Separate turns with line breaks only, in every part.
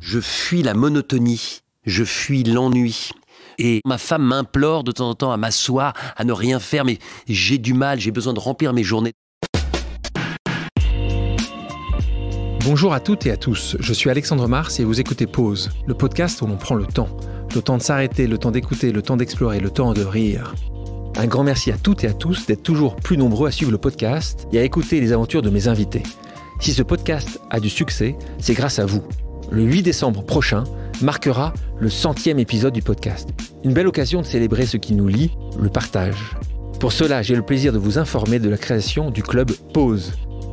Je fuis la monotonie, je fuis l'ennui. Et ma femme m'implore de temps en temps à m'asseoir, à ne rien faire, mais j'ai du mal, j'ai besoin de remplir mes journées.
Bonjour à toutes et à tous, je suis Alexandre Mars et vous écoutez Pause, le podcast où l'on prend le temps. Le temps de s'arrêter, le temps d'écouter, le temps d'explorer, le temps de rire. Un grand merci à toutes et à tous d'être toujours plus nombreux à suivre le podcast et à écouter les aventures de mes invités. Si ce podcast a du succès, c'est grâce à vous le 8 décembre prochain, marquera le centième épisode du podcast. Une belle occasion de célébrer ce qui nous lie, le partage. Pour cela, j'ai le plaisir de vous informer de la création du club Pause.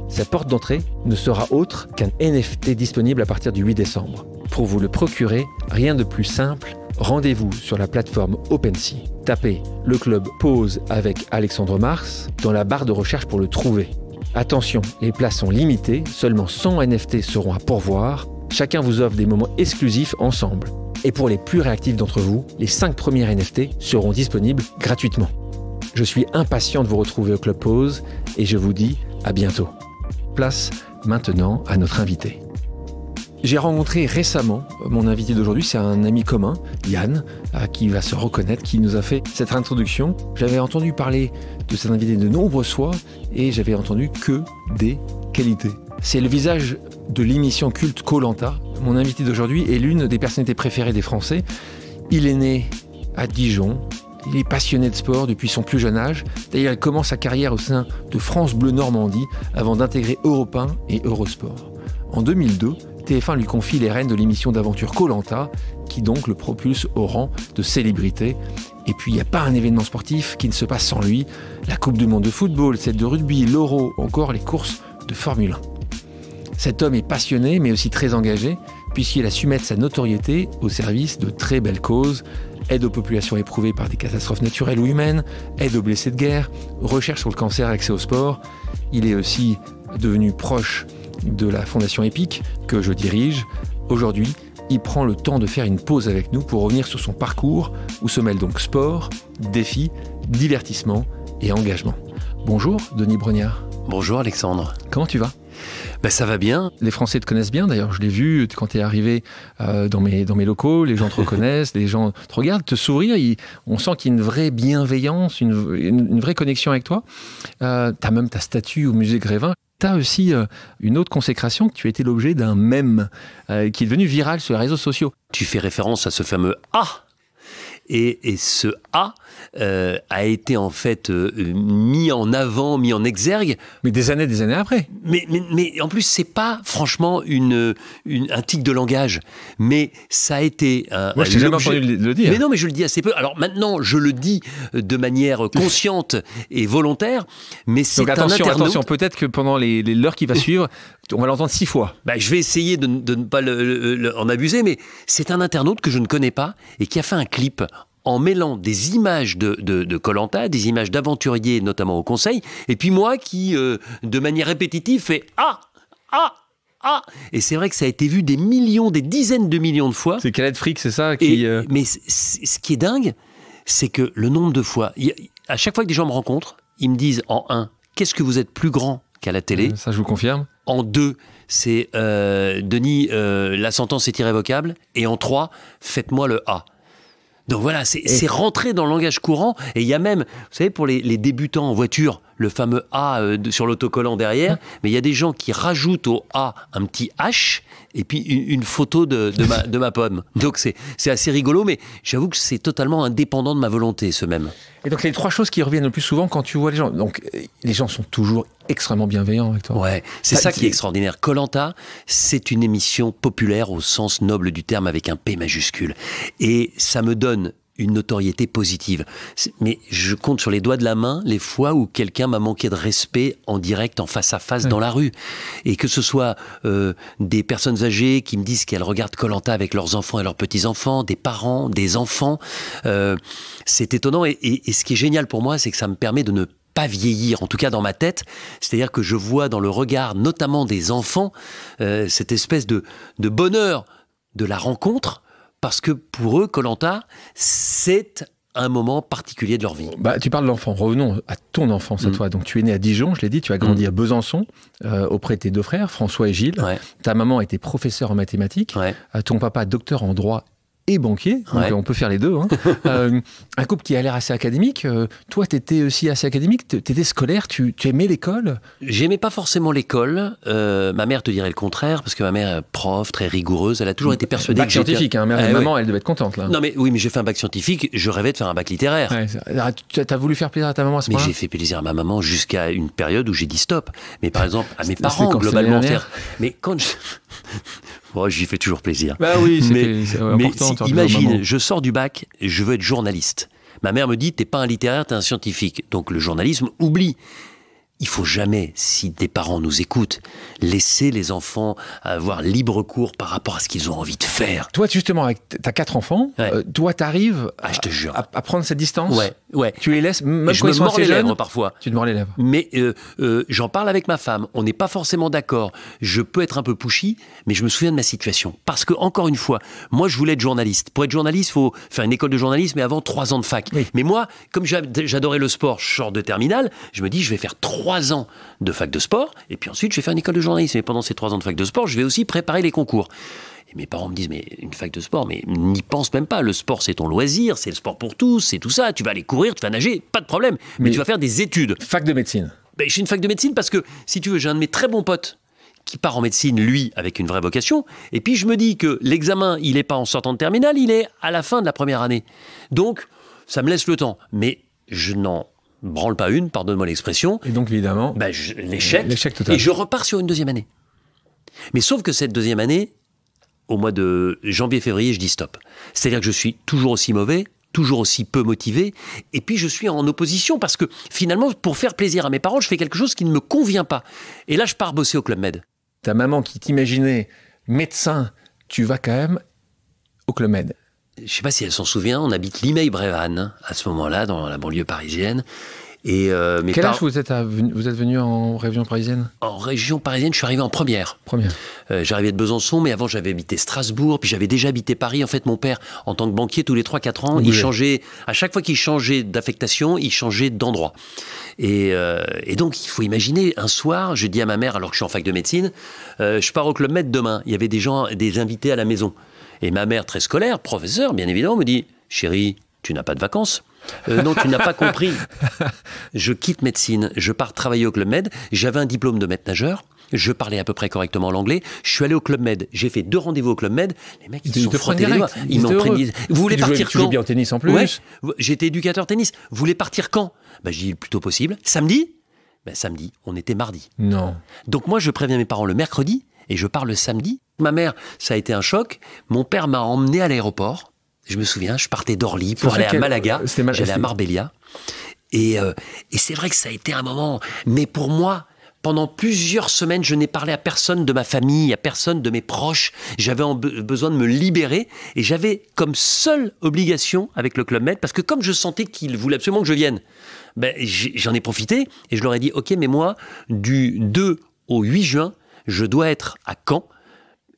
Sa porte d'entrée ne sera autre qu'un NFT disponible à partir du 8 décembre. Pour vous le procurer, rien de plus simple, rendez-vous sur la plateforme OpenSea. Tapez le club Pause avec Alexandre Mars dans la barre de recherche pour le trouver. Attention, les places sont limitées, seulement 100 NFT seront à pourvoir Chacun vous offre des moments exclusifs ensemble. Et pour les plus réactifs d'entre vous, les 5 premiers NFT seront disponibles gratuitement. Je suis impatient de vous retrouver au Club Pause et je vous dis à bientôt. Place maintenant à notre invité. J'ai rencontré récemment mon invité d'aujourd'hui, c'est un ami commun, Yann, qui va se reconnaître, qui nous a fait cette introduction. J'avais entendu parler de cet invité de nombreuses fois et j'avais entendu que des qualités. C'est le visage de l'émission culte Colanta. Mon invité d'aujourd'hui est l'une des personnalités préférées des Français. Il est né à Dijon. Il est passionné de sport depuis son plus jeune âge. D'ailleurs, il commence sa carrière au sein de France Bleu Normandie avant d'intégrer Europe et Eurosport. En 2002, TF1 lui confie les rênes de l'émission d'aventure Colanta, qui donc le propulse au rang de célébrité. Et puis, il n'y a pas un événement sportif qui ne se passe sans lui. La Coupe du Monde de football, celle de rugby, l'Euro, encore les courses de Formule 1. Cet homme est passionné mais aussi très engagé puisqu'il a su mettre sa notoriété au service de très belles causes, aide aux populations éprouvées par des catastrophes naturelles ou humaines, aide aux blessés de guerre, recherche sur le cancer, accès au sport. Il est aussi devenu proche de la fondation EPIC que je dirige. Aujourd'hui, il prend le temps de faire une pause avec nous pour revenir sur son parcours où se mêlent donc sport, défis, divertissement et engagement. Bonjour Denis Brognard.
Bonjour Alexandre. Comment tu vas ben, ça va bien. Les Français
te connaissent bien, d'ailleurs, je l'ai vu quand tu es arrivé euh, dans, mes, dans mes locaux, les gens te reconnaissent, les gens te regardent, te sourient, on sent qu'il y a une vraie bienveillance, une, une, vraie connexion avec toi. Euh, tu as même ta statue au musée Grévin. Tu as aussi euh, une autre consécration, tu as été
l'objet d'un mème euh, qui est devenu viral sur les réseaux sociaux. Tu fais référence à ce fameux A. et, et ce A, euh, a été en fait euh, mis en avant, mis en exergue. Mais des années, des années après. Mais, mais, en plus, c'est pas franchement une, un tic de langage, mais ça a été. Euh, Moi, je jamais le dire. Mais non, mais je le dis assez peu. Alors maintenant, je le dis de manière consciente et volontaire, mais c'est un internaute. Attention, peut-être que pendant les, l'heure qui va suivre, on va l'entendre six fois. Bah, je vais essayer de, ne pas le, en abuser, mais c'est un internaute que je ne connais pas et qui a fait un clip en mêlant des images de, de, Colanta, des images d'aventuriers, notamment au Conseil, et puis moi qui, euh, de manière répétitive, fais Ah Ah ah Et c'est vrai que ça a été vu des millions, des dizaines de millions de fois. C'est Khaled Frick, c'est ça euh, Mais ce qui est dingue, c'est que le nombre de fois. à chaque fois que des gens me rencontrent, ils me disent en un Qu'est-ce que vous êtes plus grand qu'à la télé euh, Ça, je vous confirme. En deux, c'est Denis, la sentence est irrévocable. Et en trois, faites-moi le A. Donc voilà, c'est rentré dans le langage courant. Et il y a même, vous savez, pour les, les débutants en voiture, le fameux A euh, sur l'autocollant derrière, mais il y a des gens qui rajoutent au A un petit H et puis une, photo de, ma, ma, pomme. Donc c'est assez rigolo, mais j'avoue que c'est totalement indépendant de ma volonté, ce même.
Et donc les trois choses qui reviennent le plus souvent quand tu vois les gens, donc euh, les gens sont toujours extrêmement bienveillants avec toi.
Ouais, c'est ça qui est extraordinaire. Colanta, c'est une émission populaire au sens noble du terme avec un P majuscule, et ça me donne une notoriété positive. Mais je compte sur les doigts de la main les fois où quelqu'un m'a manqué de respect en direct, en face à face, dans la rue. Et que ce soit euh, des personnes âgées qui me disent qu'elles regardent Colanta avec leurs enfants et leurs petits-enfants, des parents, des enfants, euh, c'est étonnant. Et, ce qui est génial pour moi, c'est que ça me permet de ne pas vieillir, en tout cas dans ma tête. C'est-à-dire que je vois dans le regard, notamment des enfants, euh, cette espèce de bonheur de la rencontre parce que pour eux, Colanta, c'est un moment particulier de leur vie.
Bah, tu parles de l'enfant. Revenons à ton enfance, à mm. toi. Donc, tu es né à Dijon, je l'ai dit. Tu as grandi mm. à Besançon euh, auprès de tes deux frères, François et Gilles. Ta maman était professeure en mathématiques. Euh, ton papa, docteur en droit et banquier, euh, on peut faire les deux. Hein. Euh, un couple qui a l'air assez académique. Euh, toi, tu étais aussi assez académique, tu étais scolaire, tu, aimais l'école
J'aimais pas forcément l'école. ma mère te dirait le contraire, parce que ma mère, prof, très rigoureuse, elle a toujours été persuadée bac que scientifique, hein, Ma eh mère maman, elle devait être contente. Là. Non, mais oui, mais j'ai fait un bac scientifique, je rêvais de faire un bac littéraire. Ah, tu as voulu faire plaisir à ta maman à ce Mais j'ai fait plaisir à ma maman jusqu'à une période où j'ai dit stop. Mais par ah, exemple, à mes parents, globalement. Mais quand je... Oh, j'y fais toujours plaisir. Bah oui, imagine, je sors du bac, je veux être journaliste. Ma mère me dit, t'es pas un littéraire, t'es un scientifique. Donc le journalisme, oublie il faut jamais, si des parents nous écoutent, laisser les enfants avoir libre cours par rapport à ce qu'ils ont envie de faire.
Toi, justement, avec t'as quatre enfants, euh, toi, tu
arrives ah, À, prendre cette distance. Ouais, ouais. Tu les laisses, même je me mords les jeunes, lèvres parfois. Tu te mords les lèvres. Mais euh, euh, j'en parle avec ma femme. On n'est pas forcément d'accord. Je peux être un peu pushy, mais je me souviens de ma situation. Parce que encore une fois, moi, je voulais être journaliste. Pour être journaliste, faut faire une école de journalisme, et avant trois ans de fac. Mais moi, comme j'adorais le sport, je sors de terminale, je me dis, je vais faire trois ans de fac de sport, et puis ensuite je vais faire une école de journalisme. Et pendant ces trois ans de fac de sport, je vais aussi préparer les concours. Et mes parents me disent, mais une fac de sport, mais n'y pense même pas. Le sport, c'est ton loisir, c'est le sport pour tous, c'est tout ça. Tu vas aller courir, tu vas nager, pas de problème. Mais, tu vas faire des études. Fac de médecine. Ben, je une fac de médecine parce que, si tu veux, j'ai un de mes très bons potes qui part en médecine, lui, avec une vraie vocation. Et puis je me dis que l'examen, il n'est pas en sortant de terminale, il est à la fin de la première année. Donc, ça me laisse le temps. Mais je n'en branle pas une, pardonne-moi l'expression. Et donc, évidemment, bah, l'échec. Et je repars sur une deuxième année. Mais sauf que cette deuxième année, au mois de janvier-février, je dis stop. C'est-à-dire que je suis toujours aussi mauvais, toujours aussi peu motivé, et puis je suis en opposition parce que finalement, pour faire plaisir à mes parents, je fais quelque chose qui ne me convient pas. Et là, je pars bosser au Club Med. Ta maman qui t'imaginait
médecin, tu vas quand même au Club Med
je ne sais pas si elle s'en souvient, on habite Limey-Brévan, hein, à ce moment-là, dans la banlieue parisienne. Et euh, Quel âge vous
êtes, vous êtes venu en région parisienne
En région parisienne, je suis arrivé en première. Première. Euh, j'arrivais de Besançon, mais avant j'avais habité Strasbourg, puis j'avais déjà habité Paris. En fait, mon père, en tant que banquier, tous les 3-4 ans, il changeait. À chaque fois qu'il changeait d'affectation, il changeait d'endroit. Euh, et, donc, il faut imaginer, un soir, je dis à ma mère, alors que je suis en fac de médecine, euh, je pars au Club Med demain. Il y avait des gens, des invités à la maison. Et ma mère, très scolaire, professeure, bien évidemment, me dit Chérie, tu n'as pas de vacances euh, non, tu n'as pas compris. Je quitte médecine, je pars travailler au Club Med. J'avais un diplôme de maître nageur, je parlais à peu près correctement l'anglais. Je suis allé au Club Med. J'ai fait deux rendez-vous au Club Med. Les mecs, ils, sont frottés les doigts. Ils, m'ont Vous voulez partir quand Tu bien au tennis en plus. J'étais éducateur tennis. Vous voulez partir quand bah, J'ai dit plutôt possible. Samedi bah, Samedi, on était mardi. Non. Donc moi, je préviens mes parents le mercredi et je pars le samedi. Ma mère, ça a été un choc. Mon père m'a emmené à l'aéroport. Je me souviens, je partais d'Orly pour aller à Malaga. Euh, J'allais à Marbella. Euh, et, c'est vrai que ça a été un moment. Mais pour moi, pendant plusieurs semaines, je n'ai parlé à personne de ma famille, à personne de mes proches. J'avais besoin de me libérer et j'avais comme seule obligation avec le Club Med, parce que comme je sentais qu'il voulait absolument que je vienne, ben, j'en ai profité et je leur ai dit, OK, mais moi, du 2 au 8 juin, je dois être à Caen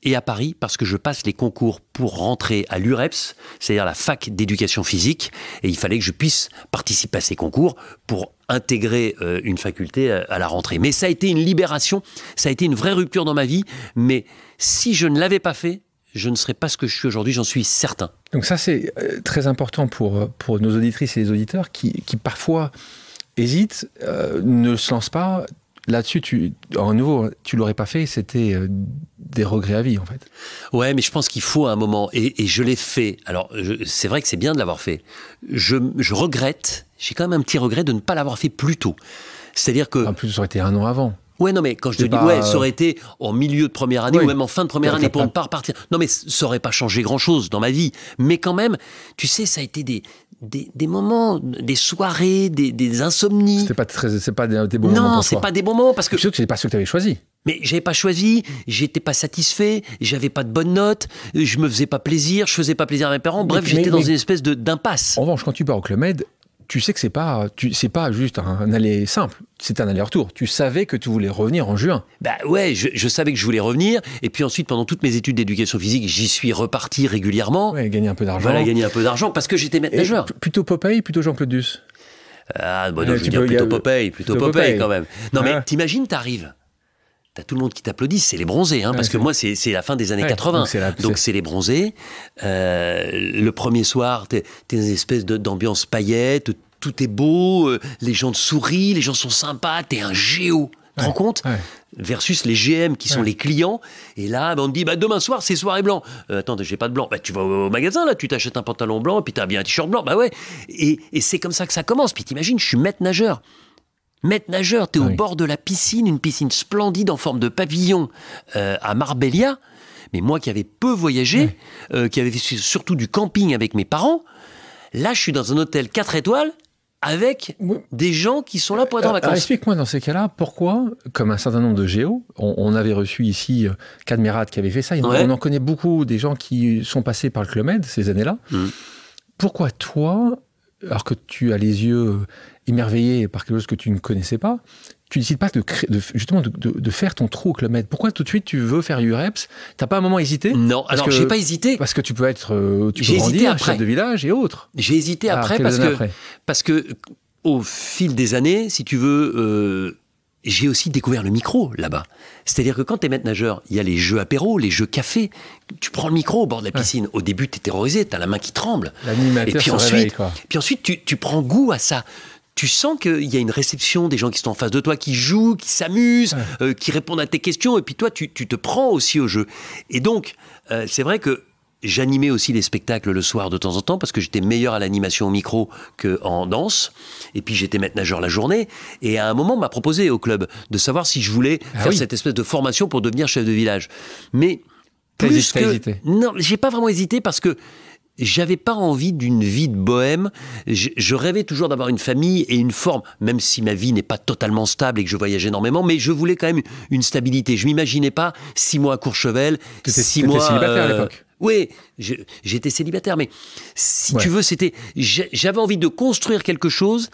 et à Paris parce que je passe les concours pour rentrer à l'UREPS, c'est-à-dire la fac d'éducation physique, et il fallait que je puisse participer à ces concours pour intégrer euh, une faculté euh, à la rentrée. Mais ça a été une libération, ça a été une vraie rupture dans ma vie, mais si je ne l'avais pas fait, je ne serais pas ce que je suis aujourd'hui, j'en suis certain.
Donc ça c'est euh, très important pour, pour nos auditrices et les auditeurs qui, parfois hésitent, ne se lancent pas, là-dessus, tu, en nouveau, tu l'aurais pas fait, c'était euh, des
regrets à vie, en fait. Ouais, mais je pense qu'il faut un moment, et, je l'ai fait. Alors, c'est vrai que c'est bien de l'avoir fait. Je, regrette, j'ai quand même un petit regret de ne pas l'avoir fait plus tôt. C'est-à-dire que. En plus, ça aurait été un an avant. Ouais, non, mais quand je te dis, ouais, euh, ça aurait été en milieu de première année ou même en fin de première année pour ne pas repartir. Non, mais ça aurait pas changé grand chose dans ma vie. Mais quand même, tu sais, ça a été des, des, moments, des soirées, des, insomnies. C'était pas c'est pas des, bons moments. Non, c'est pas des bons moments parce que. Surtout que c'est pas ce que tu avais choisi. Mais j'avais pas choisi, j'étais pas satisfait, j'avais pas de bonnes notes, je me faisais pas plaisir, je faisais pas plaisir à mes parents. Bref, j'étais dans une espèce de
d'impasse. En revanche, quand tu pars au Club tu sais que c'est pas, c'est pas juste un, aller simple, c'est un aller-retour. Tu savais que tu voulais revenir en juin.
Bah ouais, je, savais que je voulais revenir. Et puis ensuite, pendant toutes mes études d'éducation physique, j'y suis reparti régulièrement. Ouais, gagner un peu d'argent. Voilà, gagner un peu d'argent parce que j'étais maître nageur. Plutôt Popeye, plutôt Jean-Claude Duss. Ah, bon, bah non, je veux dire plutôt Popeye, plutôt, Popeye, quand même. Non, mais hein t'imagines, t'arrives t'as tout le monde qui t'applaudit, c'est les bronzés, hein, parce que moi, c'est la fin des années 80. Donc, c'est les bronzés. Euh, le premier soir, t'es es une espèce d'ambiance paillette, tout est beau, euh, les gens te sourient, les gens sont sympas, t'es un géo. Tu te rends compte versus les GM qui sont les clients. Et là, bah, on te dit, bah, demain soir, c'est soirée blanc. Euh, attends, j'ai pas de blanc. Bah, tu vas au magasin, là, tu t'achètes un pantalon blanc, puis t'as bien un t-shirt blanc. Bah ouais. Et, et c'est comme ça que ça commence. Puis t'imagines, je suis maître nageur maître nageur, tu es au bord de la piscine, une piscine splendide en forme de pavillon euh, à Marbella. Mais moi qui avais peu voyagé, euh, qui avais fait surtout du camping avec mes parents, là je suis dans un hôtel 4 étoiles avec des gens qui sont là pour être en euh, vacances.
Explique-moi dans ces cas-là, pourquoi, comme un certain nombre de géos, on, avait reçu ici Cadmerat qui avait fait ça, on en connaît beaucoup, des gens qui sont passés par le Clomed ces années-là. Mm. Pourquoi toi, alors que tu as les yeux émerveillé par quelque chose que tu ne connaissais pas, tu décides pas de, justement de, faire ton trou au maître Pourquoi tout de suite tu veux faire UREPS
T'as pas un moment hésité Non, alors j'ai pas
hésité parce que tu peux être, euh, j'ai hésité grandir, après. de
village et autres. J'ai hésité ah, après, parce que, parce que au fil des années, si tu veux. Euh, j'ai aussi découvert le micro là-bas. C'est-à-dire que quand tu es maître nageur, il y a les jeux apéro, les jeux café. Tu prends le micro au bord de la piscine. Au début, tu es terrorisé, tu as la main qui tremble. Et puis ensuite, puis ensuite tu, tu prends goût à ça tu sens qu'il y a une réception des gens qui sont en face de toi, qui jouent, qui s'amusent, euh, qui répondent à tes questions, et puis toi, tu, te prends aussi au jeu. Et donc, euh, c'est vrai que j'animais aussi les spectacles le soir de temps en temps parce que j'étais meilleur à l'animation au micro qu'en danse. Et puis j'étais maître nageur la journée. Et à un moment, on m'a proposé au club de savoir si je voulais ah faire cette espèce de formation pour devenir chef de village. Mais plus que... hésité. non, j'ai pas vraiment hésité parce que j'avais pas envie d'une vie de bohème. Je, rêvais toujours d'avoir une famille et une forme, même si ma vie n'est pas totalement stable et que je voyage énormément, mais je voulais quand même une stabilité. Je m'imaginais pas six mois à Courchevel, six mois. célibataire à euh, l'époque. Oui, j'étais célibataire, mais si tu veux, c'était j'avais envie de construire quelque chose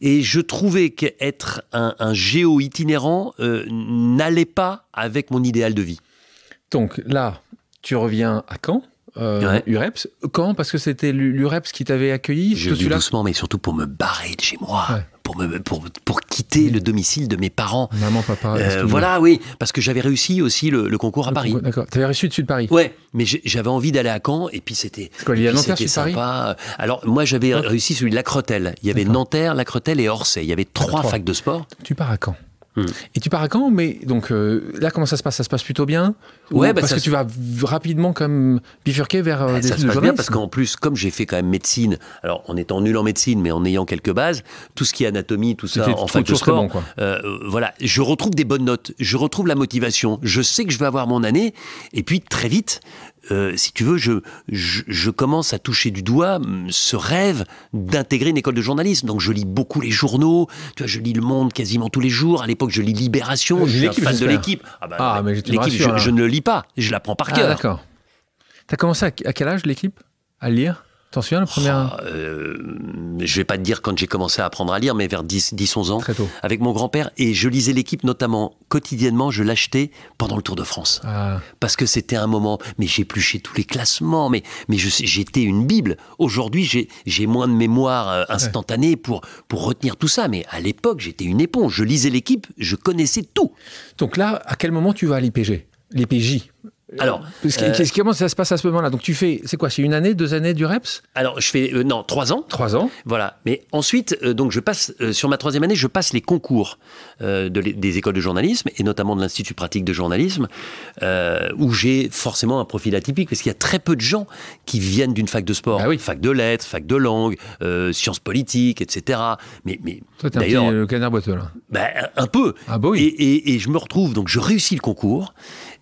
et je trouvais qu'être un, géo itinérant euh, n'allait pas avec mon idéal de vie. Donc là, tu reviens à quand euh, UREPS. Quand Parce que c'était l'UREPS qui
t'avait accueilli Je dis doucement,
mais surtout pour me barrer de chez moi. Pour, me, pour, quitter le domicile de mes parents. Maman, papa. Euh, voilà, oui, parce que j'avais réussi aussi le, concours à Paris. D'accord. T'avais réussi au-dessus de Paris. Ouais, mais j'avais envie d'aller à Caen et puis c'était. Quoi, il y Alors moi j'avais hein réussi celui de La Crotelle. Il y avait Nanterre, La Crotelle et Orsay. Il y avait trois, trois. facs de sport. Tu pars à Caen. Hmm.
Et tu pars à quand mais donc euh, là, comment ça se passe Ça se passe plutôt bien Ouais, bah, parce que tu vas rapidement comme bifurquer vers euh, bah, ça se passe bien parce qu'en
plus, comme j'ai fait quand même médecine, alors en étant nul en médecine, mais en ayant quelques bases, tout ce qui est anatomie, tout ça, en fait de sport, euh, euh, voilà, je retrouve des bonnes notes, je retrouve la motivation, je sais que je vais avoir mon année, et puis très vite, euh, si tu veux, je, commence à toucher du doigt mm, ce rêve d'intégrer une école de journalisme. Donc je lis beaucoup les journaux, tu vois, je lis Le Monde quasiment tous les jours. À l'époque, je lis Libération, euh, je suis fan de l'équipe. Ah, bah, ah mais l'équipe, je, hein. ne le lis pas, je la prends par ah, cœur. D'accord.
T'as commencé à quel âge l'équipe à lire je ne ah,
euh, Je vais pas te dire quand j'ai commencé à apprendre à lire, mais vers 10-11 ans, avec mon grand-père. Et je lisais l'équipe, notamment quotidiennement, je l'achetais pendant le Tour de France. Ah. Parce que c'était un moment, mais j'épluchais tous les classements, mais, mais j'étais une Bible. Aujourd'hui, j'ai moins de mémoire euh, instantanée pour, pour retenir tout ça. Mais à l'époque, j'étais une éponge. Je lisais l'équipe, je connaissais tout. Donc là, à quel moment tu vas à l'IPG L'IPJ euh, Alors, ce qui, euh,
comment ça se passe à ce moment-là Donc tu fais, c'est quoi C'est une année, deux années du reps
Alors je fais euh, non trois ans. Trois ans. Voilà. Mais ensuite, donc je passe sur ma troisième année, je passe les concours des écoles de journalisme et notamment de l'institut pratique de journalisme, où j'ai forcément un profil atypique parce qu'il y a très peu de gens qui viennent d'une fac de sport, ah fac de lettres, fac de langue, sciences politiques, etc. Mais mais d'ailleurs, le canard boiteux là. Bah, un peu. Ah bah et, et je me retrouve donc je réussis le concours.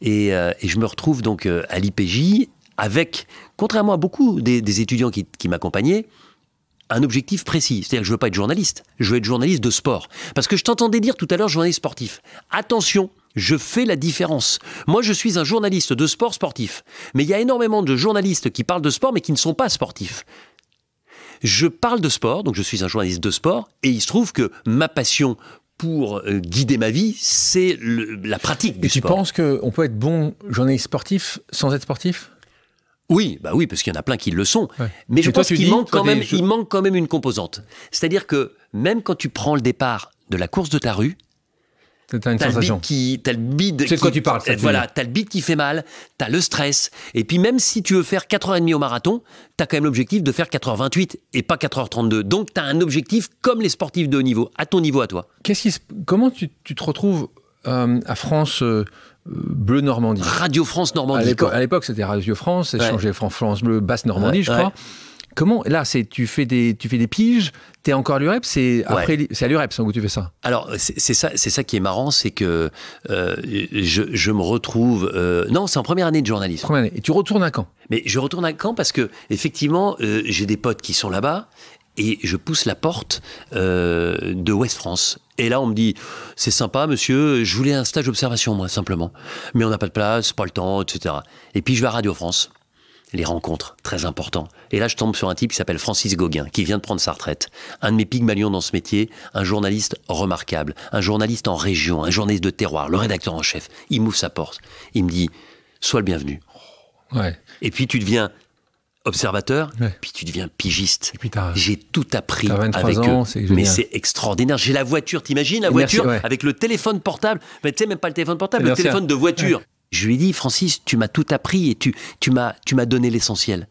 Euh, et, je me retrouve donc euh, à l'IPJ avec, contrairement à beaucoup des, étudiants qui, qui m'accompagnaient, un objectif précis. C'est-à-dire que je ne veux pas être journaliste, je veux être journaliste de sport. Parce que je t'entendais dire tout à l'heure, journaliste sportif, attention, je fais la différence. Moi, je suis un journaliste de sport sportif. Mais il y a énormément de journalistes qui parlent de sport, mais qui ne sont pas sportifs. Je parle de sport, donc je suis un journaliste de sport, et il se trouve que ma passion pour euh, guider ma vie, c'est la pratique du Tu penses
qu'on peut être bon journaliste sportif sans être sportif
oui, bah oui, parce qu'il y en a plein qui le sont. Mais je pense qu'il manque quand même une composante. C'est-à-dire que même quand tu prends le départ de la course de ta rue,
T'as as
qui, t'as le bide. C'est quoi tu parles. Eh, voilà, t'as le bide qui fait mal, t'as le stress. Et puis même si tu veux faire 4h30 au marathon, t'as quand même l'objectif de faire 4h28 et pas 4h32. Donc t'as un objectif comme les sportifs de haut niveau, à ton niveau à toi.
quest qui, comment tu, te retrouves euh, à France euh, euh, Bleu Normandie.
Radio France Normandie. À l'époque, c'était Radio
France, c'est changé France Bleu Basse Normandie, je crois. Comment Là, c'est tu fais des tu fais piges. T'es encore à l'UREP. C'est après c'est à l'UREP où tu fais ça.
Alors c'est ça c'est ça qui est marrant, c'est que euh, je, me retrouve. Euh, non, c'est en première année de journalisme. Première année. Et tu retournes à Caen. Mais je retourne à Caen parce que effectivement, euh, j'ai des potes qui sont là-bas et je pousse la porte de West France. Et là, on me dit, c'est sympa, monsieur, je voulais un stage d'observation, moi, simplement. Mais on n'a pas de place, pas le temps, etc. Et puis, je vais à Radio France les rencontres, très importantes. Et là, je tombe sur un type qui s'appelle Francis Gauguin, qui vient de prendre sa retraite. Un de mes pygmalions dans ce métier, un journaliste remarquable, un journaliste en région, un journaliste de terroir, le rédacteur en chef. Il m'ouvre sa porte. Il me dit Sois le bienvenu. Et puis tu deviens observateur, puis tu deviens pigiste. J'ai tout appris avec ans, Mais c'est extraordinaire. J'ai la voiture, t'imagines, la voiture avec le téléphone portable. Mais tu sais, même pas le téléphone portable, le téléphone de voiture. Je lui ai dit, Francis, tu m'as tout appris et tu, tu m'as, tu m'as donné l'essentiel.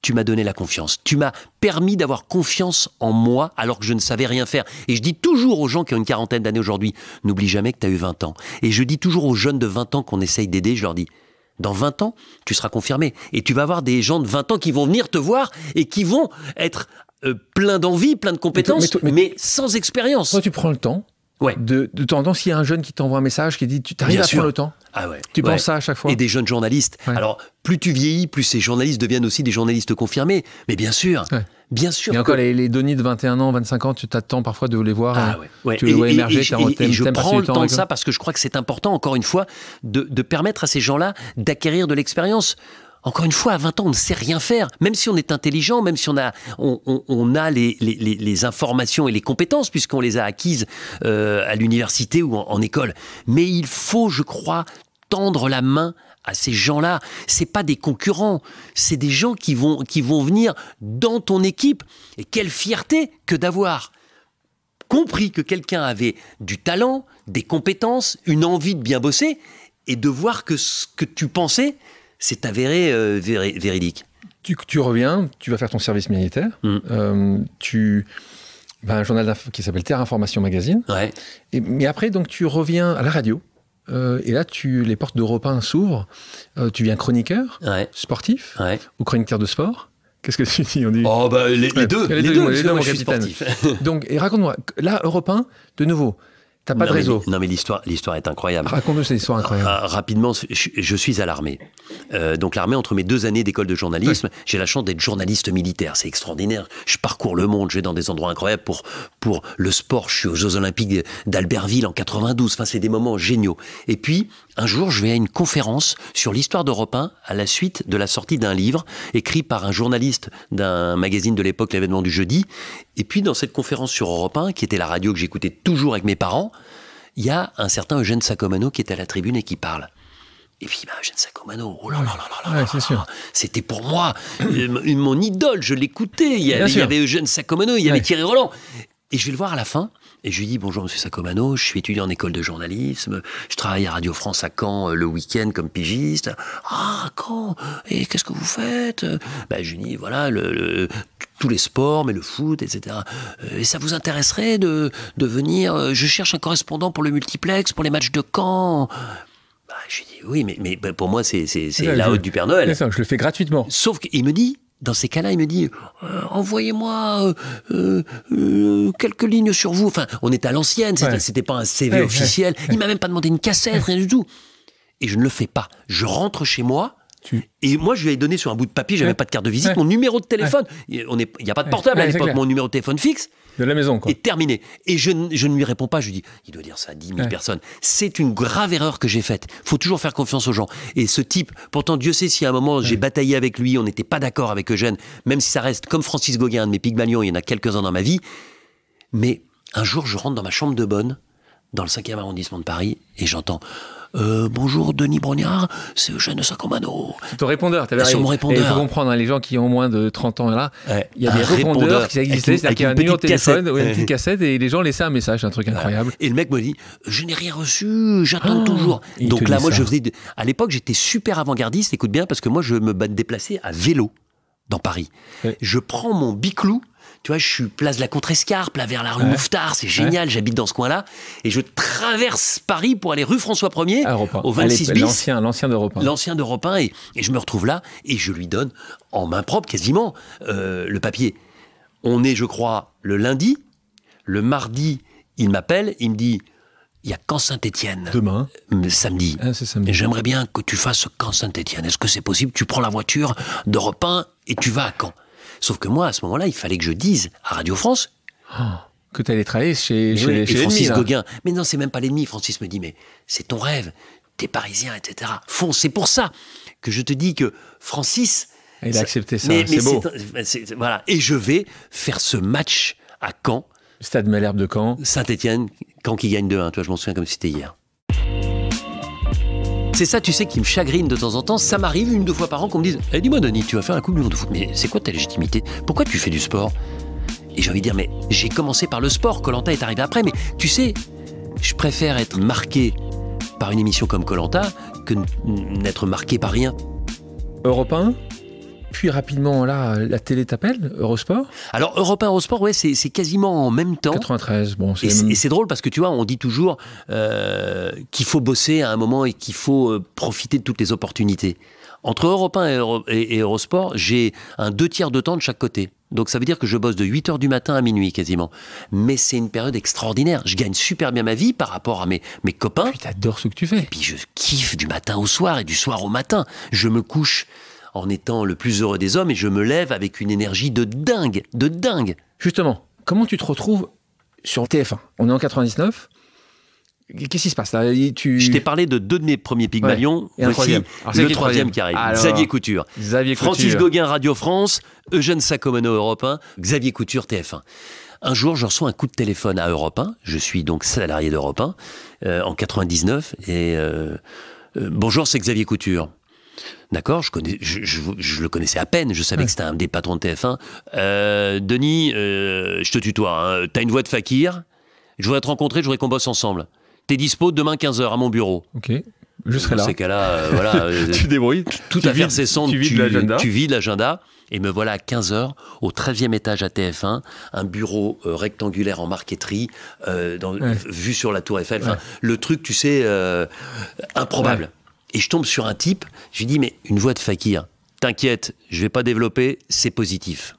Tu m'as donné la confiance. Tu m'as permis d'avoir confiance en moi alors que je ne savais rien faire. Et je dis toujours aux gens qui ont une quarantaine d'années aujourd'hui, n'oublie jamais que tu as eu 20 ans. Et je dis toujours aux jeunes de 20 ans qu'on essaye d'aider, je leur dis, dans 20 ans, tu seras confirmé. Et tu vas avoir des gens de 20 ans qui vont venir te voir et qui vont être euh, pleins d'envie, pleins de compétences, mais, mais sans
expérience. Toi, tu prends le temps de, tendance temps s'il y a un jeune qui t'envoie un message qui dit Tu t'arrives à sûr. prendre le temps
ah ouais, Tu penses ça à chaque fois Et des jeunes journalistes. Alors, plus tu vieillis, plus ces journalistes deviennent aussi des journalistes confirmés. Mais bien sûr Bien sûr. Et encore, les, les de 21 ans, 25 ans, tu t'attends parfois de les voir. Ah euh, tu les vois émerger. Et, je prends le temps de ça parce que je crois que c'est important, encore une fois, de, de permettre à ces gens-là d'acquérir de l'expérience. Encore une fois, à 20 ans, on ne sait rien faire. Même si on est intelligent, même si on a, on, a les, informations et les compétences, puisqu'on les a acquises euh, à l'université ou en, en école. Mais il faut, je crois, tendre la main à ces gens-là. C'est pas des concurrents, c'est des gens qui vont, qui vont venir dans ton équipe. Et quelle fierté que d'avoir compris que quelqu'un avait du talent, des compétences, une envie de bien bosser et de voir que ce que tu pensais, c'est avéré euh, véridique. Tu, reviens,
tu vas faire ton service militaire, mm. euh, tu ben, un journal qui s'appelle Terre Information Magazine. Et, mais après, donc tu reviens à la radio. Euh, et là, tu, les portes d'Europe 1 s'ouvrent. tu viens chroniqueur, sportif, ou chroniqueur de sport. Qu'est-ce que tu dis Oh, bah, les, deux, les, deux, les deux, sportif.
donc, et raconte-moi, là, Europe 1, de nouveau, T'as pas de réseau. non, mais l'histoire, l'histoire est incroyable. Raconte-nous cette histoire incroyable. Ah, rapidement, je, suis à l'armée. Euh, donc l'armée, entre mes deux années d'école de journalisme, j'ai la chance d'être journaliste militaire. C'est extraordinaire. Je parcours le monde. Je vais dans des endroits incroyables pour pour le sport. Je suis aux Jeux Olympiques d'Albertville en 92. Enfin, c'est des moments géniaux. Et puis un jour, je vais à une conférence sur l'histoire d'Europe 1 à la suite de la sortie d'un livre écrit par un journaliste d'un magazine de l'époque, l'événement du jeudi, et puis dans cette conférence sur Europe 1, qui était la radio que j'écoutais toujours avec mes parents, il y a un certain Eugène Sacomano qui est à la tribune et qui parle. Et puis, ben, Eugène Sacomano, oh là là là là, c'était pour moi mon idole, je l'écoutais. Il y avait, Eugène Sacomano, il y avait Thierry Roland. Et je vais le voir à la fin, et je lui dis bonjour Monsieur Sacomano, je suis étudiant en école de journalisme, je travaille à Radio France à Caen euh, le week-end comme pigiste. Ah Caen Et qu'est-ce que vous faites ben, je lui dis voilà le, tous les sports, mais le foot, etc. Euh, et ça vous intéresserait de, venir euh, Je cherche un correspondant pour le multiplex, pour les matchs de Caen. Ben, je lui dis oui, mais, mais ben, pour moi c'est la haute du Père Noël. Ça, je le fais gratuitement. Sauf qu'il me dit dans ces cas-là, il me dit euh, envoyez-moi euh, euh, quelques lignes sur vous. Enfin, on est à l'ancienne, c'était pas un CV officiel. Il m'a même pas demandé une cassette, rien du tout. Et je ne le fais pas. Je rentre chez moi et moi, je lui ai donné sur un bout de papier, j'avais pas de carte de visite, mon numéro de téléphone. Il n'y a pas de portable à l'époque, mon numéro de téléphone fixe. De la maison, quoi. Est terminé. Et je, ne lui réponds pas, je lui dis, il doit dire ça à 10 000 personnes. C'est une grave erreur que j'ai faite. Il faut toujours faire confiance aux gens. Et ce type, pourtant, Dieu sait si à un moment j'ai bataillé avec lui, on n'était pas d'accord avec Eugène, même si ça reste comme Francis Gauguin, un de mes Pygmalions, il y en a quelques-uns dans ma vie. Mais un jour, je rentre dans ma chambre de bonne, dans le 5e arrondissement de Paris, et j'entends euh, bonjour Denis Brognard, c'est Eugène Sacomano. ton répondeur, t'avais Sur mon répondeur. Il faut
comprendre, hein, les gens qui ont moins de 30 ans là, il y a des répondeurs qui existaient, c'est-à-dire qu'il y a un numéro de téléphone, une petite
cassette, et les gens laissaient un message, un truc incroyable. Et le mec me dit, je n'ai rien reçu, j'attends ah, toujours. Donc là, moi, je faisais. À l'époque, j'étais super avant-gardiste, écoute bien, parce que moi, je me déplaçais à vélo dans Paris. Je prends mon biclou tu vois, je suis place de la Contrescarpe, là, vers la rue Mouffetard, c'est génial, j'habite dans ce coin-là, et je traverse Paris pour aller rue François 1er, ah, au 26 bis. L'ancien, l'ancien d'Europe L'ancien d'Europe 1, et, je me retrouve là, et je lui donne en main propre, quasiment, euh, le papier. On est, je crois, le lundi, le mardi, il m'appelle, il me dit, il y a camp Saint-Étienne. Demain. Euh, samedi. Ah, j'aimerais bien que tu fasses camp Saint-Étienne. Est-ce que c'est possible Tu prends la voiture d'Europe et tu vas à Caen. Sauf que moi, à ce moment-là, il fallait que je dise à Radio France.
que tu allais travailler chez, Francis Gauguin.
Mais non, c'est même pas l'ennemi. Francis me dit, mais c'est ton rêve. T'es parisien, etc. Fonce. C'est pour ça que je te dis que Francis. Il a accepté ça. Hein, c'est beau. voilà. Et je vais faire ce match à Caen. Stade Malherbe de Caen. Saint-Etienne, Caen qui gagne 2-1. Toi, je m'en souviens comme si c'était hier. C'est ça, tu sais, qui me chagrine de temps en temps. Ça m'arrive une deux fois par an qu'on me dise eh, Dis-moi, Denis, tu vas faire un coup de monde de foot. Mais c'est quoi ta légitimité Pourquoi tu fais du sport Et j'ai envie de dire Mais j'ai commencé par le sport, Colanta est arrivé après. Mais tu sais, je préfère être marqué par une émission comme Colanta que n'être marqué par rien. Europe puis rapidement, là, la télé t'appelle, Eurosport Alors, Europe 1, Eurosport, ouais, c'est, quasiment en même temps. 93, bon, c'est... Et, c'est drôle parce que tu vois, on dit toujours euh, qu'il faut bosser à un moment et qu'il faut euh, profiter de toutes les opportunités. Entre Europe 1 et, Eurosport, j'ai un deux tiers de temps de chaque côté. Donc ça veut dire que je bosse de 8h du matin à minuit quasiment. Mais c'est une période extraordinaire. Je gagne super bien ma vie par rapport à mes, mes copains. Puis t'adores ce que tu fais. Et puis je kiffe du matin au soir et du soir au matin. Je me couche en étant le plus heureux des hommes et je me lève avec une énergie de dingue, de dingue. Justement, comment tu te retrouves sur TF1 On est en 99. Qu'est-ce qui se passe Je t'ai parlé de deux de mes premiers Pygmalions, troisième. le troisième qui arrive, Xavier Couture. Xavier Francis Gauguin Radio France, Eugène Saccomano, Europe 1, Xavier Couture TF1. Un jour, je reçois un coup de téléphone à Europe 1, je suis donc salarié d'Europe 1, euh, en 99, et euh, euh, bonjour, c'est Xavier Couture. D'accord, je, connais, je, le connaissais à peine, je savais que c'était un des patrons de TF1. Euh, Denis, euh, je te tutoie, tu hein. t'as une voix de fakir, je voudrais te rencontrer, je voudrais qu'on bosse ensemble. T'es dispo demain 15h à mon bureau. Ok.
Je serai là. ces cas-là, euh, voilà. tu
débrouilles. Tout tu à faire Tu, tu vides l'agenda. Et me voilà à 15h au 13e étage à TF1, un bureau rectangulaire en marqueterie, dans, vu sur la tour Eiffel. Le truc, tu sais, improbable. Et je tombe sur un type, je lui dis, mais une voix de fakir, t'inquiète, je vais pas développer, c'est positif.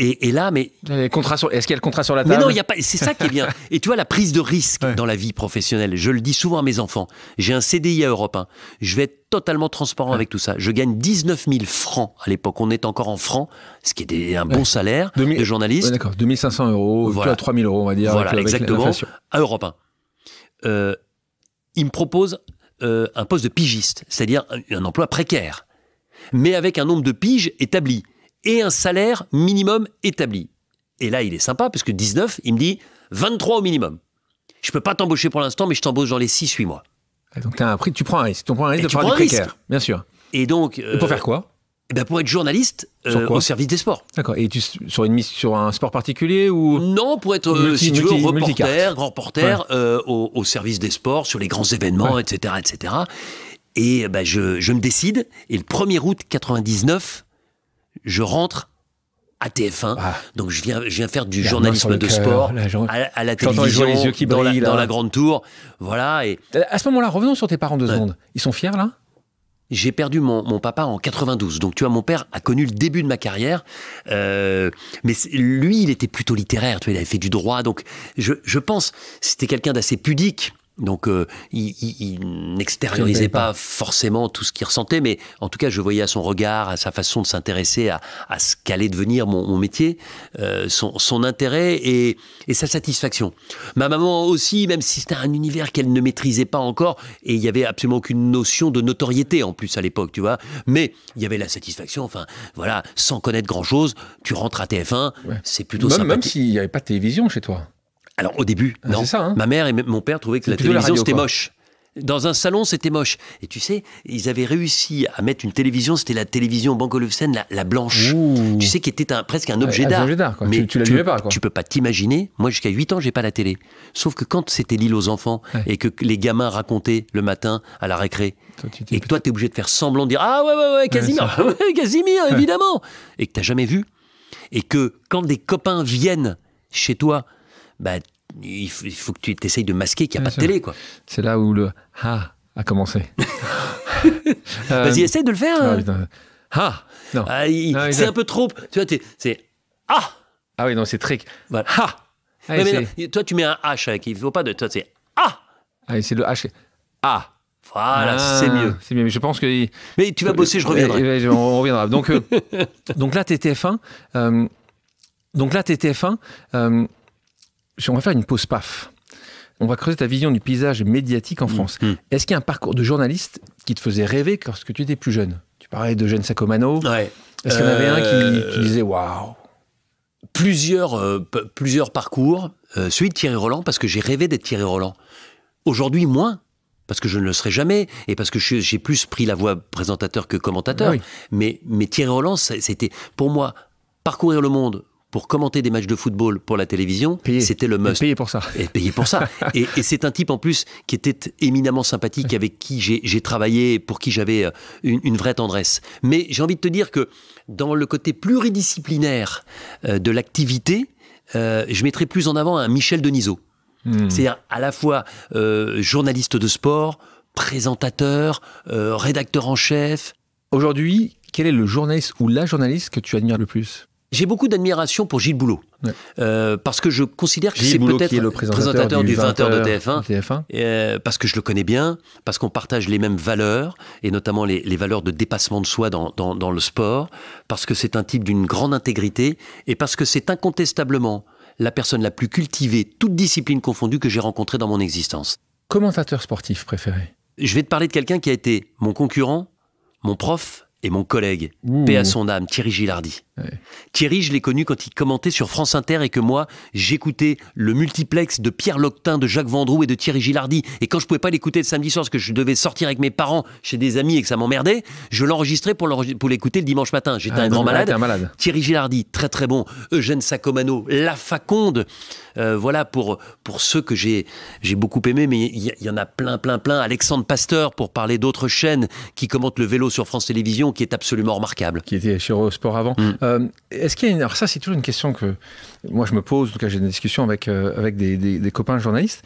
Et, là, mais. Est-ce qu'il y a le contrat sur la table Mais non, il y a pas. C'est ça qui est bien. et tu vois, la prise de risque dans la vie professionnelle. Je le dis souvent à mes enfants. J'ai un CDI à Europe 1. Je vais être totalement transparent avec tout ça. Je gagne 19 000 francs à l'époque. On est encore en francs, ce qui est un bon salaire de journaliste. D'accord.
2500 euros, voilà. 3000 euros, on va dire. Voilà, exactement.
à Europe 1. Euh, il me propose euh, un poste de pigiste, c'est-à-dire un, emploi précaire, mais avec un nombre de piges établi et un salaire minimum établi. Et là, il est sympa, parce que 19, il me dit 23 au minimum. Je ne peux pas t'embaucher pour l'instant, mais je t'embauche dans les 6, 8 mois.
Et donc as un prix, tu prends un risque. Tu un de faire du précaire, bien sûr.
Et donc. pour euh, faire quoi eh ben, pour être journaliste euh, au service des sports.
D'accord. Et tu, sur, une, sur un sport particulier ou Non, pour être, euh, si tu veux, reporter, grand
reporter euh, au, service des sports, sur les grands événements, etc., etc. Et eh ben, je, me décide. Et le 1er août 99, je rentre à TF1. Ah. Donc je viens, je viens faire du journalisme de sport à, la télévision, les yeux qui brillent, dans, la, grande tour. Voilà. Et... À ce moment-là, revenons sur tes parents de ouais. secondes. Ils sont fiers là j'ai perdu mon, mon, papa en 92. Donc, tu vois, mon père a connu le début de ma carrière. Euh, mais lui, il était plutôt littéraire. Tu vois, il avait fait du droit. Donc, je, je pense, c'était quelqu'un d'assez pudique. Donc, euh, il, il, n'extériorisait pas. forcément tout ce qu'il ressentait, mais en tout cas, je voyais à son regard, à sa façon de s'intéresser à, à, ce qu'allait devenir mon, métier, euh, son, intérêt et, sa satisfaction. Ma maman aussi, même si c'était un univers qu'elle ne maîtrisait pas encore, et il n'y avait absolument aucune notion de notoriété en plus à l'époque, tu vois, mais il y avait la satisfaction, enfin, voilà, sans connaître grand-chose, tu rentres à TF1, c'est plutôt ça Même s'il n'y avait pas de télévision chez toi. Alors au début, ah, non. Hein. Ma mère et mon père trouvaient que la télévision c'était moche. Dans un salon, c'était moche. Et tu sais, ils avaient réussi à mettre une télévision, c'était la télévision Bangolovsen, la, la blanche. Tu sais, qui était un, presque un objet d'art. Mais tu, ne l'allumais pas. Quoi. Tu peux pas t'imaginer. Moi, jusqu'à 8 ans, j'ai pas la télé. Sauf que quand c'était l'île aux enfants et que les gamins racontaient le matin à la récré, et que toi, tu es obligé de faire semblant de dire Ah ouais, ouais, ouais, Casimir, Casimir, évidemment. Et que tu t'as jamais vu. Et que quand des copains viennent chez toi, bah, il, faut, que tu t'essayes de masquer qu'il n'y a pas de télé. quoi. C'est là où le ha a commencé. Euh, Vas-y, essaye de le faire. Ah, hein. putain. ha non. Ah, c'est un peu trop. Tu vois, c'est ah Ah oui, non, c'est trick. Voilà. Ha ah, mais Toi, tu mets un H avec. Il ne faut pas de. Toi, c'est ah
Ah, c'est le H.
Ah voilà, c'est ah, mieux.
C'est mieux, mais je pense que. Mais tu vas bosser, je reviendrai. On reviendra. Donc, euh, donc là, TTF1. Euh, donc là, TTF1 on va faire une pause paf. On va creuser ta vision du paysage médiatique en mm, France. Mm. Est-ce qu'il y a un parcours de journaliste qui te faisait rêver lorsque tu étais plus jeune Tu parlais de Jeanne Sacomano.
Est-ce qu'il y en avait un qui, euh, disait waouh Plusieurs, euh, plusieurs parcours. Euh, celui de Thierry Roland, parce que j'ai rêvé d'être Thierry Roland. Aujourd'hui, moins parce que je ne le serai jamais et parce que j'ai plus pris la voix présentateur que commentateur. Ah mais, mais Thierry Roland, c'était pour moi parcourir le monde pour commenter des matchs de football pour la télévision, c'était le must. Et payé pour ça. Et payé pour ça. et, c'est un type en plus qui était éminemment sympathique, avec qui j'ai travaillé, pour qui j'avais euh, une, vraie tendresse. Mais j'ai envie de te dire que dans le côté pluridisciplinaire euh, de l'activité, euh, je mettrais plus en avant un Michel Denisot. Hmm. C'est-à-dire à la fois journaliste de sport, présentateur, rédacteur en chef. Aujourd'hui, quel est le journaliste ou la journaliste que tu admires le plus j'ai beaucoup d'admiration pour Gilles Boulot. Euh, parce que je considère que c'est peut-être le présentateur, du 20h de TF1. Euh, parce que je le connais bien, parce qu'on partage les mêmes valeurs, et notamment les, valeurs de dépassement de soi dans, dans le sport, parce que c'est un type d'une grande intégrité, et parce que c'est incontestablement la personne la plus cultivée, toute discipline confondue, que j'ai rencontrée dans mon existence.
Commentateur sportif préféré
Je vais te parler de quelqu'un qui a été mon concurrent, mon prof, et mon collègue, mmh. paix à son âme, Thierry Gilardi. Thierry, je l'ai connu quand il commentait sur France Inter et que moi, j'écoutais le multiplex de Pierre Loctin, de Jacques Vendroux et de Thierry Gilardi. Et quand je pouvais pas l'écouter le samedi soir parce que je devais sortir avec mes parents chez des amis et que ça m'emmerdait, je l'enregistrais pour l'écouter le dimanche matin. J'étais ah, un grand malade. Thierry Gilardi, très très bon. Eugène Sacomano, La Faconde. Euh, voilà pour, pour ceux que j'ai beaucoup aimés, mais il y, en a plein, plein, plein. Alexandre Pasteur, pour parler d'autres chaînes qui commentent le vélo sur France Télévisions, qui est absolument remarquable. Qui était chez Eurosport avant. Mm. Euh, est-ce qu'il Alors
ça, c'est toujours une question que moi je me pose, en tout cas j'ai des discussions avec, euh, avec des, des copains journalistes.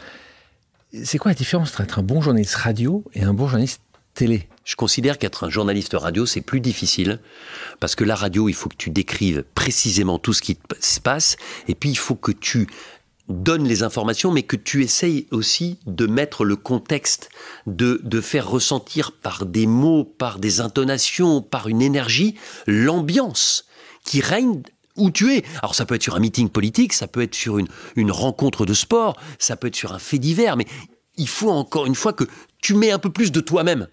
C'est quoi la différence entre être un bon journaliste radio et un bon journaliste
télé je considère qu'être un journaliste radio, c'est plus difficile, parce que la radio, il faut que tu décrives précisément tout ce qui se passe, et puis il faut que tu donne les informations, mais que tu essayes aussi de mettre le contexte, de, faire ressentir par des mots, par des intonations, par une énergie, l'ambiance qui règne où tu es. Alors ça peut être sur un meeting politique, ça peut être sur une, une rencontre de sport, ça peut être sur un fait divers, mais il faut encore une fois que tu mets un peu plus de toi-même,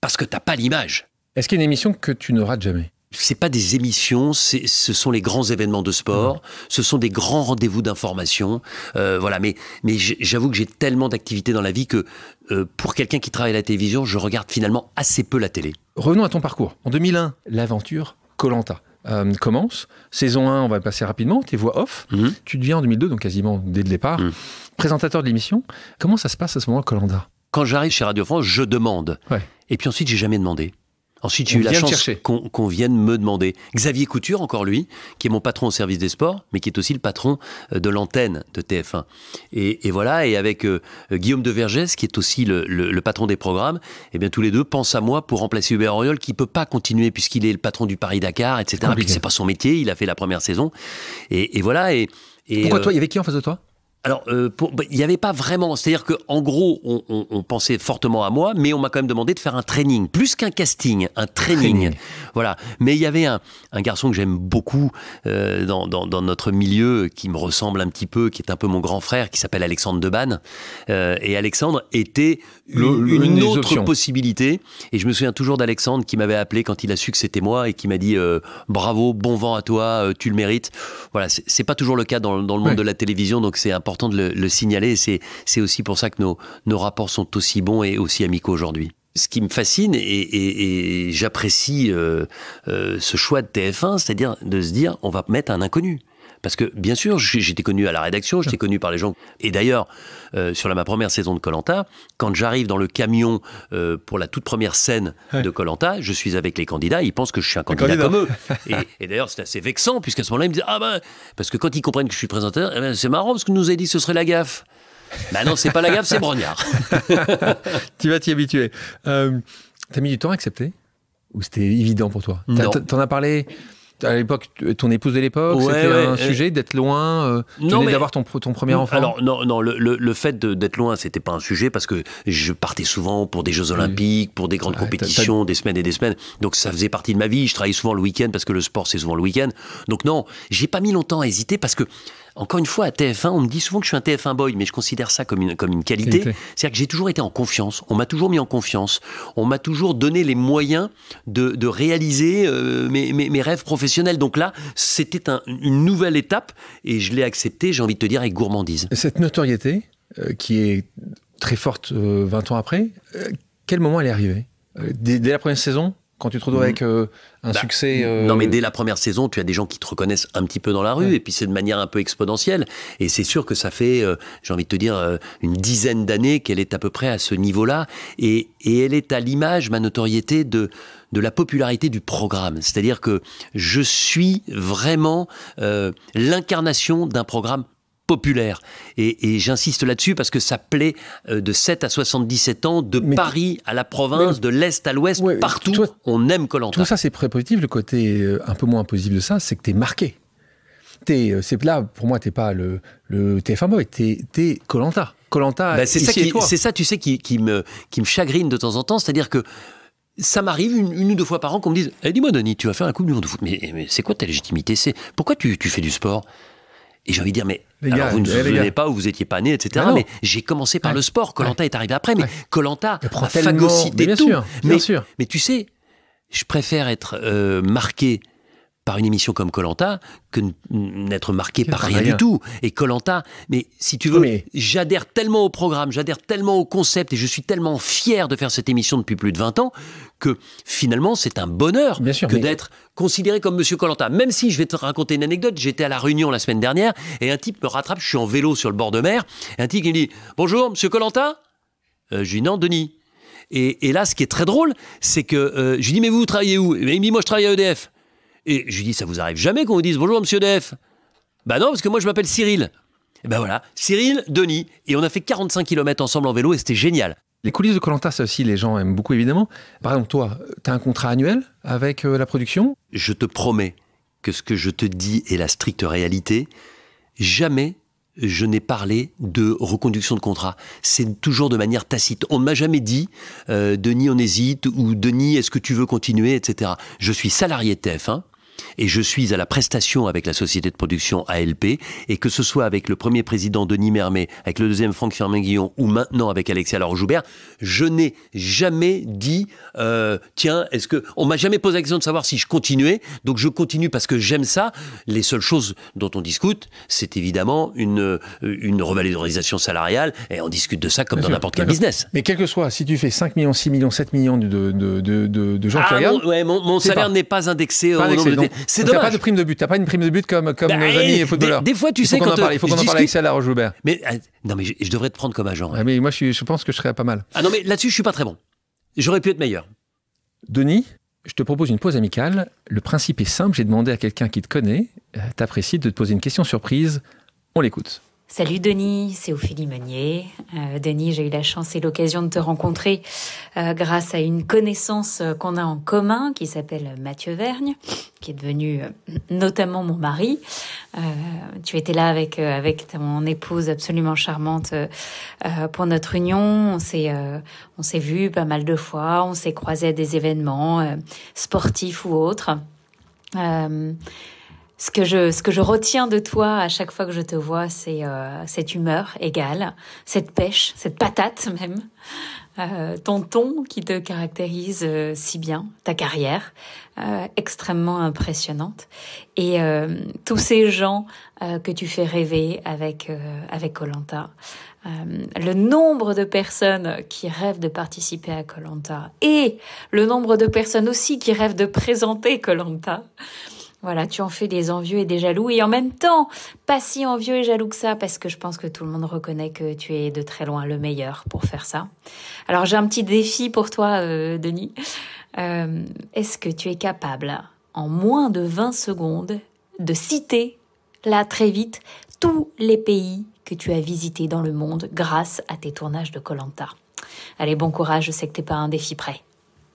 parce que t'as pas l'image. Est-ce qu'il y a une émission que tu n'auras rates jamais c'est pas des émissions, ce sont les grands événements de sport, ce sont des grands rendez-vous d'information. Euh, voilà, mais, j'avoue que j'ai tellement d'activités dans la vie que euh, pour quelqu'un qui travaille à la télévision, je regarde finalement assez peu la télé.
Revenons à ton parcours. En 2001, l'aventure Colanta. Euh, commence. Saison 1, on va passer rapidement, tes voix off. Mmh. Tu deviens en 2002, donc quasiment dès le départ, mmh. présentateur de l'émission. Comment ça se passe à ce moment-là, Colanda
Quand j'arrive chez Radio France, je demande. Et puis ensuite, j'ai jamais demandé. Ensuite, j'ai eu la chance qu'on vienne me demander. Xavier Couture, encore lui, qui est mon patron au service des sports, mais qui est aussi le patron euh, de l'antenne de TF1. Et, voilà, et avec euh, Guillaume de Vergès, qui est aussi le, patron des programmes, Eh bien tous les deux pensent à moi pour remplacer Hubert Auriol, qui peut pas continuer puisqu'il est le patron du Paris-Dakar, etc. ce c'est pas son métier, il a fait la première saison. Et, voilà. Et, Pourquoi euh, toi Il y avait qui en face de toi alors, euh, bah, il n'y avait pas vraiment. C'est-à-dire qu'en gros, on, pensait fortement à moi, mais on m'a quand même demandé de faire un training, plus qu'un casting, un training. Voilà. Mais il y avait un, garçon que j'aime beaucoup euh, dans, notre milieu, qui me ressemble un petit peu, qui est un peu mon grand frère, qui s'appelle Alexandre Debanne. Euh, et Alexandre était une, autre possibilité. Et je me souviens toujours d'Alexandre qui m'avait appelé quand il a su que c'était moi et qui m'a dit bravo, bon vent à toi, tu le mérites. Voilà, c'est pas toujours le cas dans, le monde de la télévision, donc c'est important important de le, signaler. c'est aussi pour ça que nos, nos rapports sont aussi bons et aussi amicaux aujourd'hui ce qui me fascine et, j'apprécie euh, euh, ce choix de TF1, c'est-à-dire de se dire on va mettre un inconnu. Parce que, bien sûr, j'étais connu à la rédaction, j'étais connu par les gens. Et d'ailleurs, euh, sur ma première saison de Colanta, quand j'arrive dans le camion euh, pour la toute première scène de Colanta, je suis avec les candidats, ils pensent que je suis un candidat, comme eux. Et, d'ailleurs, c'est assez vexant, puisqu'à ce moment-là, ils me disent Ah ben, parce que quand ils comprennent que je suis présentateur, eh ben, c'est marrant, parce que nous avait dit que ce serait la gaffe. Ben non, c'est pas la gaffe, c'est Brognard.
tu vas t'y habituer. Euh, t'as mis du temps à accepter Ou c'était évident pour toi T'en as parlé à l'époque, euh, ton épouse de l'époque, c'était un euh, sujet d'être loin, euh, d'avoir ton, premier enfant. Alors
non, non, le, fait d'être loin, c'était pas un sujet parce que je partais souvent pour des Jeux Olympiques, pour des grandes compétitions, des semaines et des semaines. Donc ça faisait partie de ma vie. Je travaillais souvent le week-end parce que le sport c'est souvent le week-end. Donc non, j'ai pas mis longtemps à hésiter parce que encore une fois, à TF1, on me dit souvent que je suis un TF1 boy, mais je considère ça comme une, comme une qualité. C'est-à-dire que j'ai toujours été en confiance. On m'a toujours mis en confiance. On m'a toujours donné les moyens de, réaliser euh, mes, rêves professionnels. Donc là, c'était une nouvelle étape et je l'ai acceptée, j'ai envie de te dire, avec gourmandise.
Cette notoriété, euh, qui est très forte 20 euh, ans après, quel moment elle est arrivée
dès la première
saison quand tu te retrouves avec mm.
euh, un bah, succès. Mm. Euh, non, mais dès la première saison, tu as des gens qui te reconnaissent un petit peu dans la rue, et puis c'est de manière un peu exponentielle. Et c'est sûr que ça fait, euh, j'ai envie de te dire, une dizaine d'années qu'elle est à peu près à ce niveau-là, et, elle est à l'image, ma notoriété, de, de la popularité du programme. C'est-à-dire que je suis vraiment l'incarnation d'un programme populaire. Et, j'insiste là-dessus parce que ça plaît euh, de 7 à 77 ans, de Paris à la province, de l'Est à l'Ouest, partout, on aime Colanta. Tout
ça, c'est très positif. Le côté euh, un peu moins positif de ça, c'est que tu es marqué. Euh, c'est là, pour moi, t'es pas le, le TF1 Boy, t'es Colanta. Colanta, bah, c'est ça, c'est
ça, tu sais, qui, me, qui me chagrine de temps en temps. C'est-à-dire que ça m'arrive une, ou deux fois par an qu'on me dise eh, Dis-moi, Denis, tu vas faire un coup du Monde de foot. Mais, c'est quoi ta légitimité c'est Pourquoi tu, tu, fais du sport et j'ai envie de dire, mais alors vous ne eh, vous souvenez pas ou vous n'étiez pas né, etc. Mais, j'ai commencé par le sport. Colanta est arrivé après, mais Colanta a phagocyté bien Sûr, mais, tu sais, je préfère être euh, marqué par une émission comme Colanta que n'être marqué par rien, du tout. Et Colanta, mais si tu veux, j'adhère tellement au programme, j'adhère tellement au concept et je suis tellement fier de faire cette émission depuis plus de 20 ans que finalement c'est un bonheur Bien sûr, que d'être considéré comme Monsieur Colanta. Même si je vais te raconter une anecdote, j'étais à la Réunion la semaine dernière et un type me rattrape, je suis en vélo sur le bord de mer, un type qui me dit bonjour Monsieur Colanta, euh, je dis non Denis. Et, là, ce qui est très drôle, c'est que euh, je lui dis mais vous, vous travaillez où Il me dit moi je travaille à EDF. Et je lui dis, ça vous arrive jamais qu'on vous dise bonjour, monsieur Def Bah ben non, parce que moi je m'appelle Cyril. Et ben voilà, Cyril, Denis, et on a fait 45 km ensemble en vélo et c'était génial.
Les coulisses de Colantas ça aussi, les gens aiment beaucoup évidemment. Par exemple, toi, tu as un contrat annuel avec euh, la production
Je te promets que ce que je te dis est la stricte réalité. Jamais je n'ai parlé de reconduction de contrat. C'est toujours de manière tacite. On ne m'a jamais dit euh, Denis, on hésite ou Denis, est-ce que tu veux continuer, etc. Je suis salarié de TF1 et je suis à la prestation avec la société de production ALP, et que ce soit avec le premier président Denis Mermet, avec le deuxième Franck Firmin-Guillon, ou maintenant avec Alexis Laure-Joubert, je n'ai jamais dit, euh, tiens, est-ce que... On m'a jamais posé la question de savoir si je continuais, donc je continue parce que j'aime ça. Les seules choses dont on discute, c'est évidemment une, euh, une revalorisation salariale, et on discute de ça comme dans n'importe quel business.
Mais quel que soit, si tu fais 5 millions, 6 millions, 7 millions de, de, de, de gens ah, qui regardent... Mon, mon, salaire n'est
pas indexé au nombre de c'est T'as pas de prime de but, t'as pas une prime de but comme,
comme bah, nos eh, amis et, footballeurs. Des, fois, tu sais, il faut qu'on en parle avec
Salah Joubert. Mais, euh, non, mais je, devrais te prendre comme agent. Ah, hein. mais moi, je, je, pense que je serais pas mal. Ah non, mais là-dessus, je suis pas très bon. J'aurais pu être meilleur.
Denis, je te propose une pause amicale. Le principe est simple, j'ai demandé à quelqu'un qui te connaît, euh, t'apprécie, de te poser une question surprise. On l'écoute.
Salut Denis, c'est Ophélie Meunier. Euh, Denis, j'ai eu la chance et l'occasion de te rencontrer euh, grâce à une connaissance euh, qu'on a en commun qui s'appelle Mathieu Vergne, qui est devenu notamment mon mari. tu étais là avec avec mon épouse absolument charmante pour notre union. On s'est on s'est vu pas mal de fois, on s'est croisés à des événements sportifs ou autres ce que je ce que je retiens de toi à chaque fois que je te vois, c'est euh, cette humeur égale, cette pêche, cette patate même, euh, ton ton qui te caractérise euh, si bien, ta carrière euh, extrêmement impressionnante et tous ces gens que tu fais rêver avec avec Colanta. le nombre de personnes qui rêvent de participer à Colanta et le nombre de personnes aussi qui rêvent de présenter Colanta voilà, tu en fais des envieux et des jaloux et en même temps, pas si envieux et jaloux que ça parce que je pense que tout le monde reconnaît que tu es de très loin le meilleur pour faire ça. Alors j'ai un petit défi pour toi, euh, Denis. Euh, est-ce que tu es capable, en moins de 20 secondes, de citer, là très vite, tous les pays que tu as visités dans le monde grâce à tes tournages de Colanta Allez, bon courage, je sais que t'es pas un défi prêt.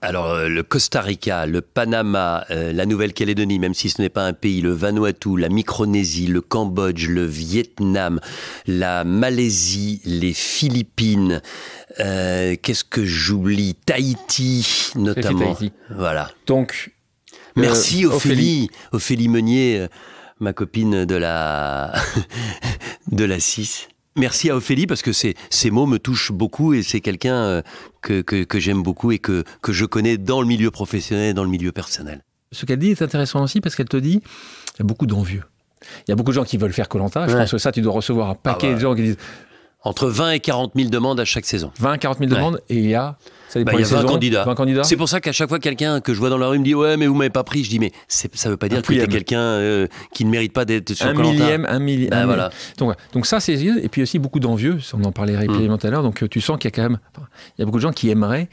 Alors, euh, le Costa Rica, le Panama, euh, la Nouvelle-Calédonie, même si ce n'est pas un pays, le Vanuatu, la Micronésie, le Cambodge, le Vietnam, la Malaisie, les Philippines, euh, qu'est-ce que j'oublie Tahiti, notamment. Voilà. Donc. Merci Ophélie, Ophélie, Meunier, ma copine de la, de la Merci à Ophélie parce que ces, mots me touchent beaucoup et c'est quelqu'un euh, que, j'aime beaucoup et que, que je connais dans le milieu professionnel dans le milieu personnel.
Ce qu'elle dit est intéressant aussi parce qu'elle te dit il y a beaucoup d'envieux. Il y a beaucoup de gens qui veulent faire Colanta. Je pense
que ça, tu dois recevoir un ah paquet bah de gens qui disent entre 20 et 40 000 demandes à chaque saison. 20 à 40 000 demandes et il y a ça bah, il y a 20 candidats. C'est pour ça qu'à chaque fois quelqu'un que je vois dans la rue me dit ouais mais vous m'avez pas pris, je dis mais ça veut pas dire qu'il y a quelqu'un euh, qui ne mérite pas d'être sur un millième, un, millième, bah, un millième. Voilà.
Donc, donc ça c'est et puis aussi beaucoup d'envieux, on en parlait mm. régulièrement tout à l'heure. Donc euh, tu sens qu'il y a quand même il y a beaucoup de gens qui aimeraient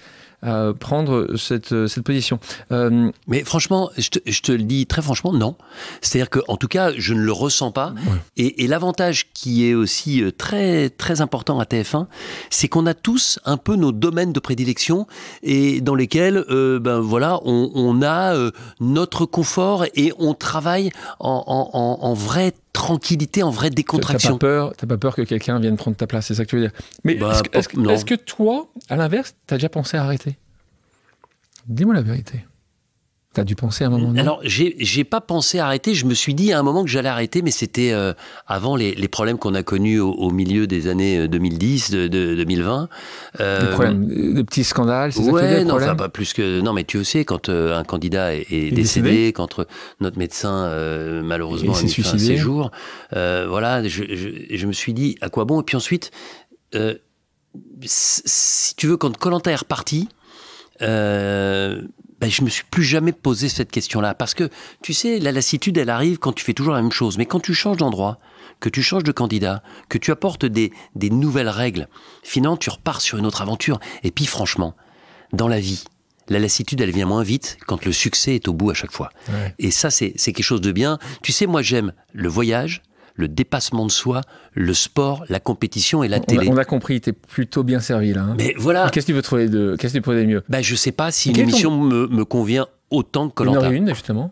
prendre cette, euh, cette position.
Euh, Mais franchement, je te, le dis très franchement, non. C'est-à-dire qu'en tout cas, je ne le ressens pas. Et, l'avantage qui est aussi euh, très, très important à TF1, c'est qu'on a tous un peu nos domaines de prédilection et dans lesquels, ben voilà, on, a notre confort et on travaille en, en, en, en vrai tranquillité, en vraie décontraction. T'as pas peur, pas peur que quelqu'un vienne prendre ta place, c'est ça que tu veux dire. Mais bah, est-ce que, que,
toi, à l'inverse, t'as déjà pensé à arrêter Dis-moi la vérité. T'as dû penser à un moment donné Alors,
j'ai pas pensé arrêter. Je me suis dit à un moment que j'allais arrêter, mais c'était euh, avant les, les problèmes qu'on a connus au, milieu des années 2010, euh, de, 2020. Euh, des problèmes,
euh, des petits scandales, c'est ouais, non, pas
plus que. Non, mais tu sais, quand un candidat est, décédé, quand notre médecin, malheureusement, a suicidé. S'est à voilà, je, je, je, me suis dit à quoi bon. Et puis ensuite, si tu veux, quand Colanta est reparti, ben, je me suis plus jamais posé cette question-là. Parce que, tu sais, la lassitude, elle arrive quand tu fais toujours la même chose. Mais quand tu changes d'endroit, que tu changes de candidat, que tu apportes des, nouvelles règles, finalement, tu repars sur une autre aventure. Et puis, franchement, dans la vie, la lassitude, elle vient moins vite quand le succès est au bout à chaque fois. Et ça, c'est quelque chose de bien. Tu sais, moi, j'aime le voyage, le dépassement de soi, le sport, la compétition et la télé. on a compris, t'es
plutôt bien servi là. Hein. Mais
voilà. Qu'est-ce que tu peux trouver de, qu'est-ce tu mieux Je bah, je sais pas si l'émission me, me, convient autant que Colanta. Une heure une justement.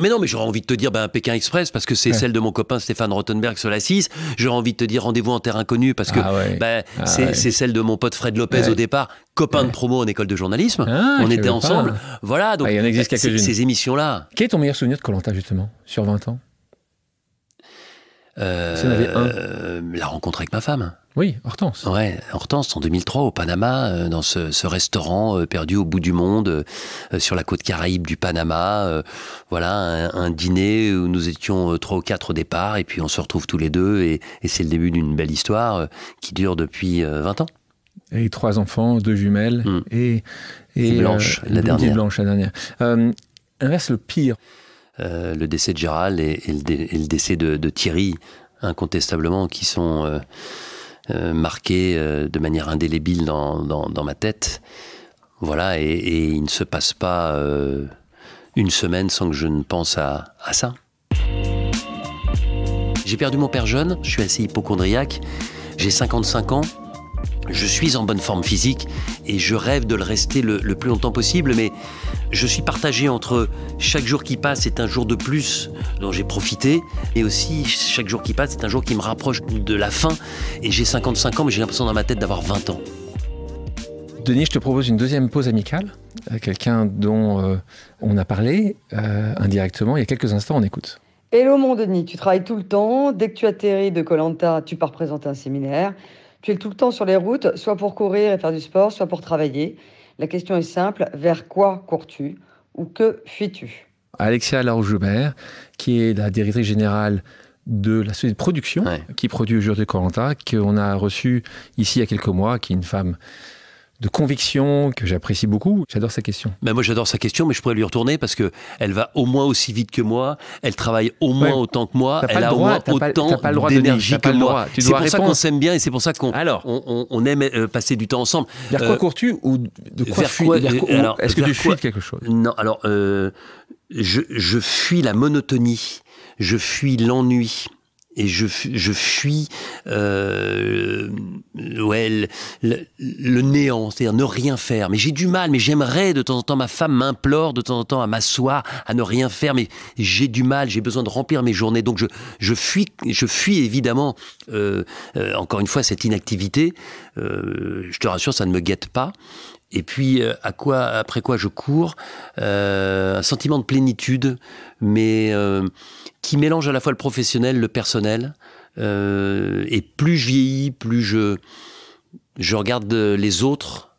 Mais non, mais j'aurais envie de te dire ben, Pékin Express parce que c'est celle de mon copain Stéphane Rottenberg sur la 6. J'aurais envie de te dire Rendez-vous en terre inconnue parce que ben, c'est celle de mon pote Fred Lopez au départ, copain de promo en école de journalisme. Ah, on était ensemble. Voilà, donc il existe quelques-unes. Ces émissions-là.
Quel est ton meilleur souvenir de Colanta justement sur 20 ans
euh, la rencontre avec ma femme. Oui, Hortense. Hortense, en 2003, au Panama, euh, dans ce, restaurant euh, perdu au bout du monde, sur la côte caraïbe du Panama. Voilà, un, dîner où nous étions trois ou quatre au départ, et puis on se retrouve tous les deux, et, c'est le début d'une belle histoire qui dure depuis 20 ans.
Et trois enfants, deux jumelles, hmm. et, et, Blanche, la, dernière. Blanche reste le pire
euh, le décès de Gérald et, le, décès de, Thierry, incontestablement, qui sont euh, euh, marqués de manière indélébile dans, ma tête. Voilà, et, il ne se passe pas une semaine sans que je ne pense à, à ça. J'ai perdu mon père jeune, je suis assez hypochondriaque, j'ai 55 ans je suis en bonne forme physique et je rêve de le rester le, plus longtemps possible, mais je suis partagé entre chaque jour qui passe est un jour de plus dont j'ai profité, et aussi chaque jour qui passe est un jour qui me rapproche de la fin, et j'ai 55 ans, mais j'ai l'impression dans ma tête d'avoir 20 ans.
Denis, je te propose une deuxième pause amicale, euh, quelqu'un dont euh, on a parlé euh, indirectement il y a quelques instants, on écoute.
Hello mon Denis,
tu travailles tout le temps, dès que tu atterris de Colanta, tu pars présenter un séminaire. Tu tout le temps sur les routes, soit pour courir et faire du sport, soit pour travailler. La question est simple, vers quoi cours-tu ou que fuis-tu
Alexia larouge joubert qui est la directrice générale de la société de production qui produit aujourd'hui Corentin, qu'on a reçu ici il y a quelques mois, qui est une femme de conviction que j'apprécie beaucoup. J'adore sa question.
Mais ben, moi, j'adore sa question, mais je pourrais lui retourner parce que elle va au moins aussi vite que moi, elle travaille au moins autant que moi, elle a au moins autant d'énergie que moi. C'est pour ça qu'on s'aime bien et c'est pour ça qu'on on, aime euh, passer du temps ensemble. Vers quoi euh, cours-tu ou de quoi, euh, Est-ce que tu fuis quelque chose Non, alors je, je fuis la monotonie, je fuis l'ennui et je, je fuis euh, ouais, le, néant, c'est-à-dire ne rien faire. Mais j'ai du mal, mais j'aimerais de temps en temps, ma femme m'implore de temps en temps à m'asseoir, à ne rien faire, mais j'ai du mal, j'ai besoin de remplir mes journées. Donc je, je, fuis, je fuis évidemment, euh, euh, encore une fois, cette inactivité. Euh, je te rassure, ça ne me guette pas. Et puis, euh, à quoi, après quoi je cours euh, Un sentiment de plénitude, mais euh, qui mélange à la fois le professionnel, le personnel. et plus je vieillis, plus je, je regarde les autres,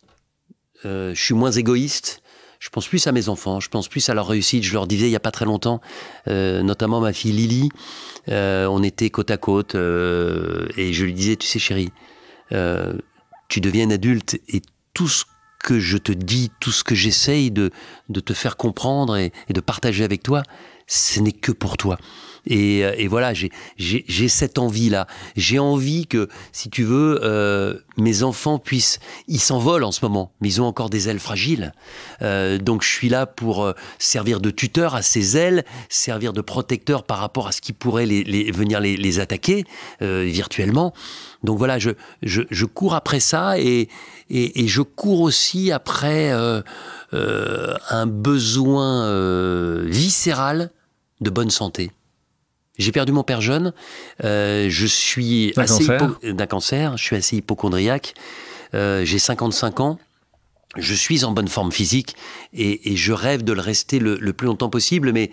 je suis moins égoïste. Je pense plus à mes enfants, je pense plus à leur réussite. Je leur disais il n'y a pas très longtemps, notamment ma fille Lily, on était côte à côte, et je lui disais, tu sais chérie, tu deviens adulte et tout ce que je te dis, tout ce que j'essaye de, te faire comprendre et de partager avec toi, ce n'est que pour toi. Et, euh, et voilà, j'ai cette envie-là. J'ai envie que, si tu veux, euh, mes enfants puissent... Ils s'envolent en ce moment, mais ils ont encore des ailes fragiles. Euh, donc je suis là pour euh, servir de tuteur à ces ailes, servir de protecteur par rapport à ce qui pourrait les, les venir les, les attaquer euh, virtuellement. Donc voilà, je, je, je, cours après ça et, et, et je cours aussi après euh, euh un besoin euh, viscéral de bonne santé. J'ai perdu mon père jeune. Euh, je suis d'un assez cancer. cancer. Je suis assez hypochondriaque. Euh, j'ai 55 ans. Je suis en bonne forme physique et, je rêve de le rester le, plus longtemps possible. Mais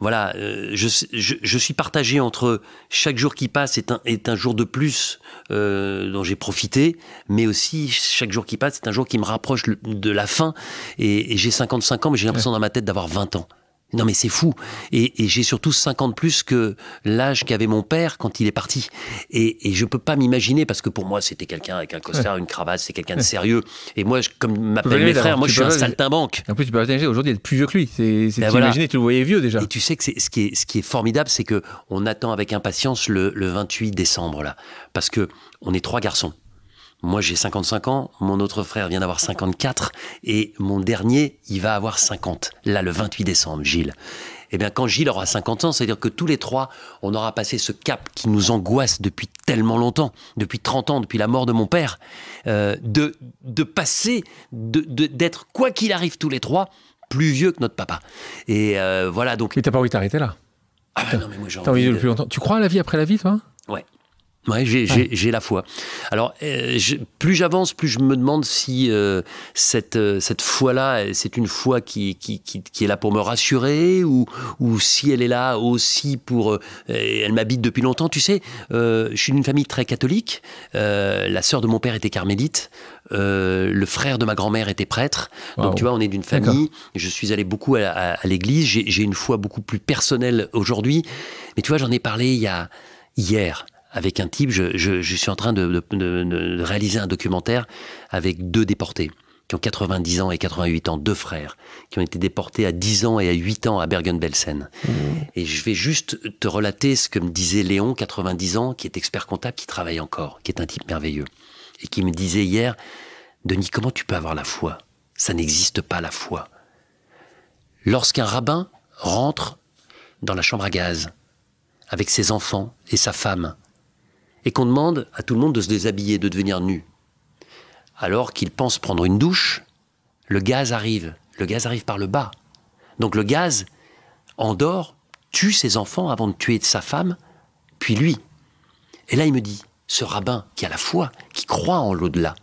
voilà, euh, je, suis partagé entre chaque jour qui passe est un, est un jour de plus dont j'ai profité, mais aussi chaque jour qui passe est un jour qui me rapproche de la fin. Et, j'ai 55 ans, mais j'ai l'impression dans ma tête d'avoir 20 ans. Non mais c'est fou. Et, et j'ai surtout 50 plus que l'âge qu'avait mon père quand il est parti. Et, et je peux pas m'imaginer, parce que pour moi c'était quelqu'un avec un costard, une cravate, c'est quelqu'un de sérieux. Et moi, je, comme m'appellent mes frères, moi je suis un saltimbanque. En plus tu peux imaginer aujourd'hui être plus vieux que lui. C'est ben voilà. tu le voyais vieux déjà. Et tu sais que ce qui, est, ce qui est formidable, c'est que on attend avec impatience le, le 28 décembre là. Parce que on est trois garçons. Moi, j'ai 55 ans, mon autre frère vient d'avoir 54, et mon dernier, il va avoir 50, là, le 28 décembre, Gilles. Eh bien, quand Gilles aura 50 ans, c'est-à-dire que tous les trois, on aura passé ce cap qui nous angoisse depuis tellement longtemps, depuis 30 ans, depuis la mort de mon père, euh, de, passer, d'être, de, d'être quoi qu'il arrive, tous les trois, plus vieux que notre papa. Et euh, voilà, donc... Mais t'as pas envie de t'arrêter là ah, bah non, mais moi j'ai envie, envie de... le plus longtemps.
Tu crois à la vie après la vie, toi
Ouais. Ouais, j'ai la foi. Alors, euh, plus j'avance, plus je me demande si euh, cette, euh, cette foi-là, c'est une foi qui, qui, qui, est là pour me rassurer ou, ou si elle est là aussi pour... elle m'habite depuis longtemps. Tu sais, je suis d'une famille très catholique. la sœur de mon père était carmélite. Euh, le frère de ma grand-mère était prêtre. Donc, tu vois, on est d'une famille. Je suis allé beaucoup à, à l'église. J'ai une foi beaucoup plus personnelle aujourd'hui. Mais tu vois, j'en ai parlé il y a hier avec un type, je, suis en train de, réaliser un documentaire avec deux déportés qui ont 90 ans et 88 ans, deux frères, qui ont été déportés à 10 ans et à 8 ans à Bergen-Belsen. Mmh. Et je vais juste te relater ce que me disait Léon, 90 ans, qui est expert comptable, qui travaille encore, qui est un type merveilleux, et qui me disait hier, Denis, comment tu peux avoir la foi Ça n'existe pas la foi. Lorsqu'un rabbin rentre dans la chambre à gaz, avec ses enfants et sa femme, et qu'on demande à tout le monde de se déshabiller, de devenir nu. Alors qu'il pense prendre une douche, le gaz arrive. Le gaz arrive par le bas. Donc le gaz endort, tue ses enfants avant de tuer sa femme, puis lui. Et là, il me dit, ce rabbin qui a la foi, qui croit en l'au-delà,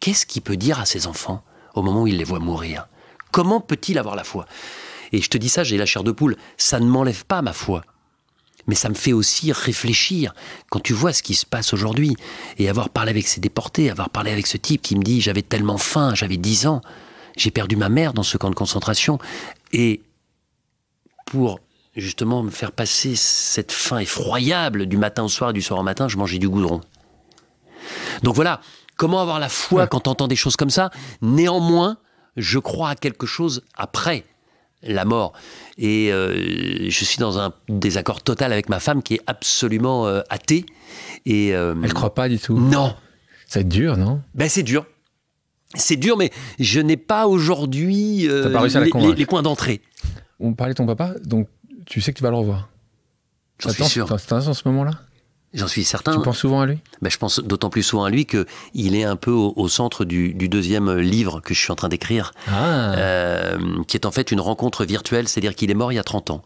qu'est-ce qu'il peut dire à ses enfants au moment où il les voit mourir Comment peut-il avoir la foi Et je te dis ça, j'ai la chair de poule, ça ne m'enlève pas ma foi mais ça me fait aussi réfléchir quand tu vois ce qui se passe aujourd'hui. Et avoir parlé avec ces déportés, avoir parlé avec ce type qui me dit j'avais tellement faim, j'avais 10 ans, j'ai perdu ma mère dans ce camp de concentration. Et pour justement me faire passer cette faim effroyable du matin au soir et du soir au matin, je mangeais du goudron. Donc voilà, comment avoir la foi quand on entend des choses comme ça Néanmoins, je crois à quelque chose après la mort. Et euh, je suis dans un désaccord total avec ma femme qui est absolument euh, athée. Et, euh, Elle croit pas du tout Non. C'est dur, non Ben c'est dur. C'est dur, mais je n'ai pas aujourd'hui les, coins points d'entrée.
On parlait de ton papa, donc tu sais que tu vas le revoir. J'en suis sûr. en ce moment-là
J'en suis certain. Tu penses souvent à lui ben, Je pense d'autant plus souvent à lui qu'il est un peu au, centre du, du, deuxième livre que je suis en train d'écrire, ah. euh, qui est en fait une rencontre virtuelle, c'est-à-dire qu'il est mort il y a 30 ans.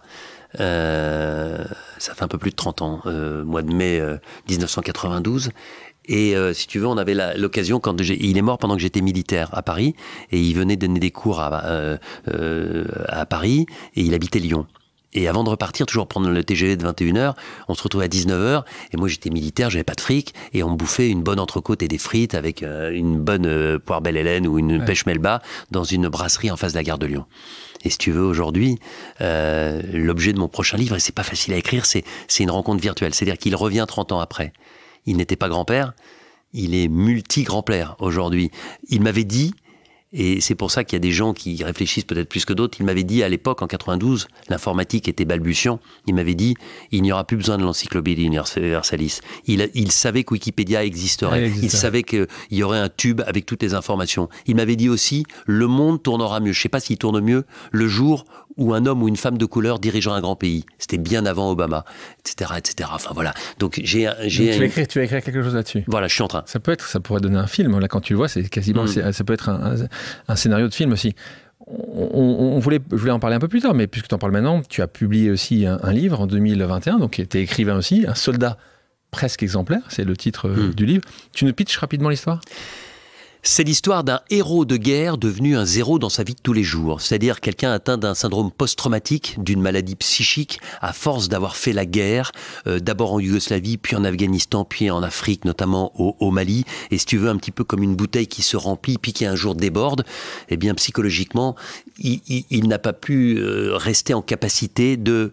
Euh, ça fait un peu plus de 30 ans, euh, mois de mai 1992. Euh, et euh, si tu veux, on avait l'occasion quand il est mort pendant que j'étais militaire à Paris et il venait donner des cours à, euh, euh à Paris et il habitait Lyon. Et avant de repartir, toujours prendre le TGV de 21h, on se retrouvait à 19h. Et moi, j'étais militaire, j'avais pas de fric. Et on bouffait une bonne entrecôte et des frites avec euh, une bonne euh, poire belle Hélène ou une pêche melba dans une brasserie en face de la gare de Lyon. Et si tu veux, aujourd'hui, euh, l'objet de mon prochain livre, et c'est pas facile à écrire, c'est une rencontre virtuelle. C'est-à-dire qu'il revient 30 ans après. Il n'était pas grand-père, il est multi-grand-père aujourd'hui. Il m'avait dit, et c'est pour ça qu'il y a des gens qui réfléchissent peut-être plus que d'autres. Il m'avait dit à l'époque, en 92, l'informatique était balbutiant. Il m'avait dit, il n'y aura plus besoin de l'encyclopédie universalis. Il, savait que Wikipédia existerait. Il savait qu'il y aurait un tube avec toutes les informations. Il m'avait dit aussi, le monde tournera mieux. Je ne sais pas s'il tourne mieux le jour ou un homme ou une femme de couleur dirigeant un grand pays. C'était bien avant Obama, etc., etc. Enfin voilà. Donc j'ai, j'ai tu, vas
écrire, tu quelque chose là-dessus. Voilà, je suis en train. Ça peut être, ça pourrait donner un film. Là, quand tu le vois, c'est quasiment, hmm. ça peut être un, scénario de film aussi. On, voulait, je voulais en parler un peu plus tard, mais puisque tu en parles maintenant, tu as publié aussi un, livre en 2021, donc tu es écrivain aussi, Un soldat presque exemplaire, c'est le titre euh, hmm. du livre. Tu nous pitches rapidement l'histoire
c'est l'histoire d'un héros de guerre devenu un zéro dans sa vie de tous les jours, c'est-à-dire quelqu'un atteint d'un syndrome post-traumatique, d'une maladie psychique, à force d'avoir fait la guerre, euh, d'abord en Yougoslavie, puis en Afghanistan, puis en Afrique, notamment au, Mali, et si tu veux, un petit peu comme une bouteille qui se remplit, puis qui un jour déborde, eh bien psychologiquement, il, n'a pas pu euh, rester en capacité de,